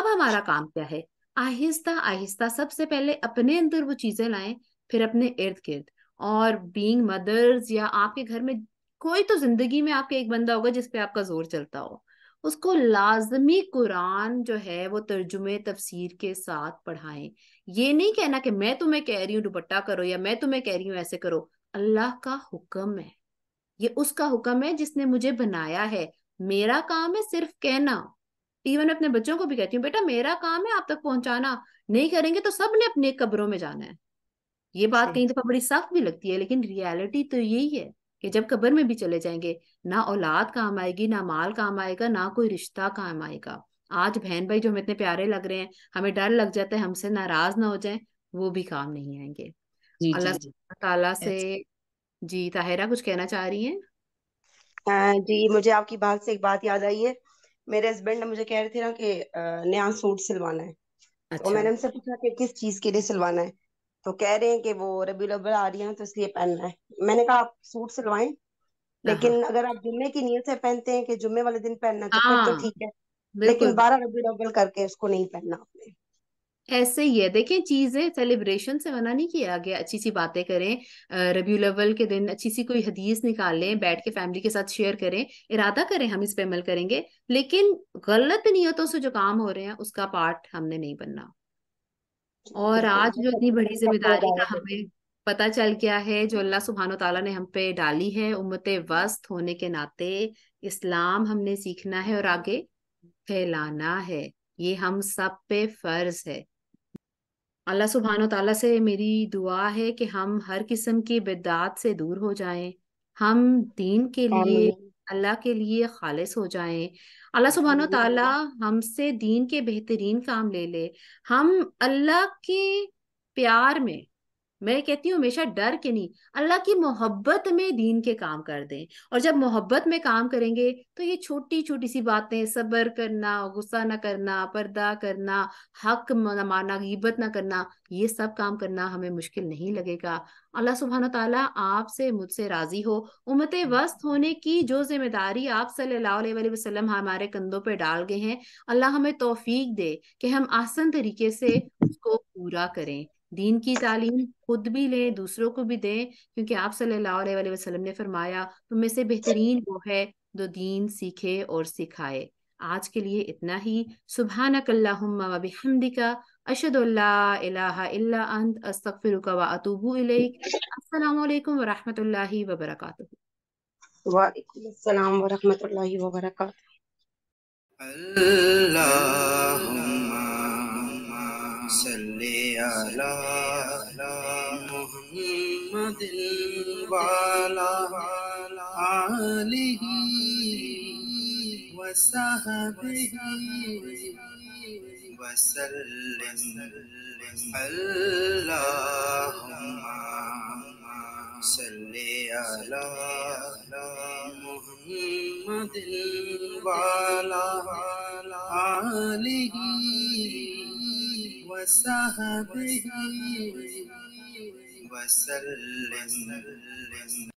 Speaker 2: अब हमारा काम क्या है आहिस्ता आहिस्ता सबसे पहले अपने अंदर वो चीजें लाएं फिर अपने इर्द गिर्द और बीइंग मदर्स या आपके घर में कोई तो जिंदगी में आपके एक बंदा होगा जिसपे आपका जोर चलता हो उसको लाजमी कुरान जो है वो तर्जुमे तफसीर के साथ पढ़ाएं ये नहीं कहना कि मैं तुम्हें कह रही हूँ दुपट्टा करो या मैं तुम्हें कह रही हूँ ऐसे करो अल्लाह का हुक्म है ये उसका हुक्म है जिसने मुझे बनाया है मेरा काम है सिर्फ कहना इवन अपने बच्चों को भी कहती हूँ बेटा मेरा काम है आप तक पहुंचाना नहीं करेंगे तो सबने अपने कब्रों में जाना है ये बात कहीं दफा बड़ी सख्त भी लगती है लेकिन रियलिटी तो यही है कि जब कब्र में भी चले जाएंगे ना औलाद काम आएगी ना माल काम आएगा ना कोई रिश्ता काम आएगा आज बहन भाई जो हमें इतने प्यारे लग रहे हैं हमें डर लग जाता है हमसे नाराज ना हो जाए वो भी काम नहीं आएंगे अल्लाह ताला से जी ताहिरा कुछ कहना चाह रही है हाँ जी मुझे आपकी बात से एक बात याद आई है
Speaker 1: मेरे हस्बैंड ने मुझे कह रहे थे ना कि नया सूट सिलवाना है तो अच्छा। तो मैंने उनसे पूछा कि किस चीज के लिए सिलवाना है तो कह रहे हैं कि वो रबी अव्वल आ रही है तो इसलिए पहनना है मैंने कहा आप सूट सिलवाए हाँ, हाँ। लेकिन अगर आप जुम्मे की नीयत से पहनते हैं कि जुम्मे वाले दिन पहनना तो फिर तो हाँ। ठीक है लेकिन बारह रबी अव्वल करके उसको नहीं पहनना आपने
Speaker 2: ऐसे ही है देखिए चीजें सेलिब्रेशन से मना नहीं किया गया अच्छी सी बातें करें रबी लवल के दिन अच्छी सी कोई हदीस निकालें बैठ के फैमिली के साथ शेयर करें इरादा करें हम इस पर अमल करेंगे लेकिन गलत नीयतों से जो काम हो रहे हैं उसका पार्ट हमने नहीं बनना और आज जो इतनी बड़ी जिम्मेदारी का हमें पता चल गया है जो अल्लाह सुबहान तला ने हम पे डाली है उम्मत वस्त होने के नाते इस्लाम हमने सीखना है और आगे फैलाना है ये हम सब पे फर्ज है अल्लाह सुबहान तला से मेरी दुआ है कि हम हर किस्म की बिदात से दूर हो जाएं हम दीन के लिए अल्लाह के लिए खालिश हो जाएं अल्लाह सुबहान तला हमसे दीन के बेहतरीन काम ले ले हम अल्लाह के प्यार में मैं कहती हूँ हमेशा डर के नहीं अल्लाह की मोहब्बत में दीन के काम कर दें और जब मोहब्बत में काम करेंगे तो ये छोटी छोटी सी बातें सब्र करना गुस्सा ना करना पर्दा करना हक ना माना गीबत ना करना ये सब काम करना हमें मुश्किल नहीं लगेगा अल्लाह सुबहान तला आपसे मुझसे राजी हो उमत हम्म। वस्त होने की जो जिम्मेदारी आप सल्ला वसलम हमारे कंधों पर डाल गए हैं अल्लाह हमें तोफीक दे कि हम आसन तरीके से उसको पूरा करें दीन की तालीम खुद भी लें दूसरों को भी दें क्योंकि आप सल्लल्लाहु अलैहि वसल्लम ने फरमाया तुम में से बेहतरीन वो है जो दीन सीखे और सिखाए आज के लिए इतना ही सुबह नकल्लाबिहमदिका अशदुल्लांत अस्तफ़िरुका व अतूबू अलैक्म वरहमल
Speaker 1: वबरक वाईक वरहमल वबरक सल्ले अला मोहम्मद वाला आलिही वसहबिही वसल्लम अल्लाहुम्मा सल्ले अला मोहम्मद वाला आलिही وصحبه وسلم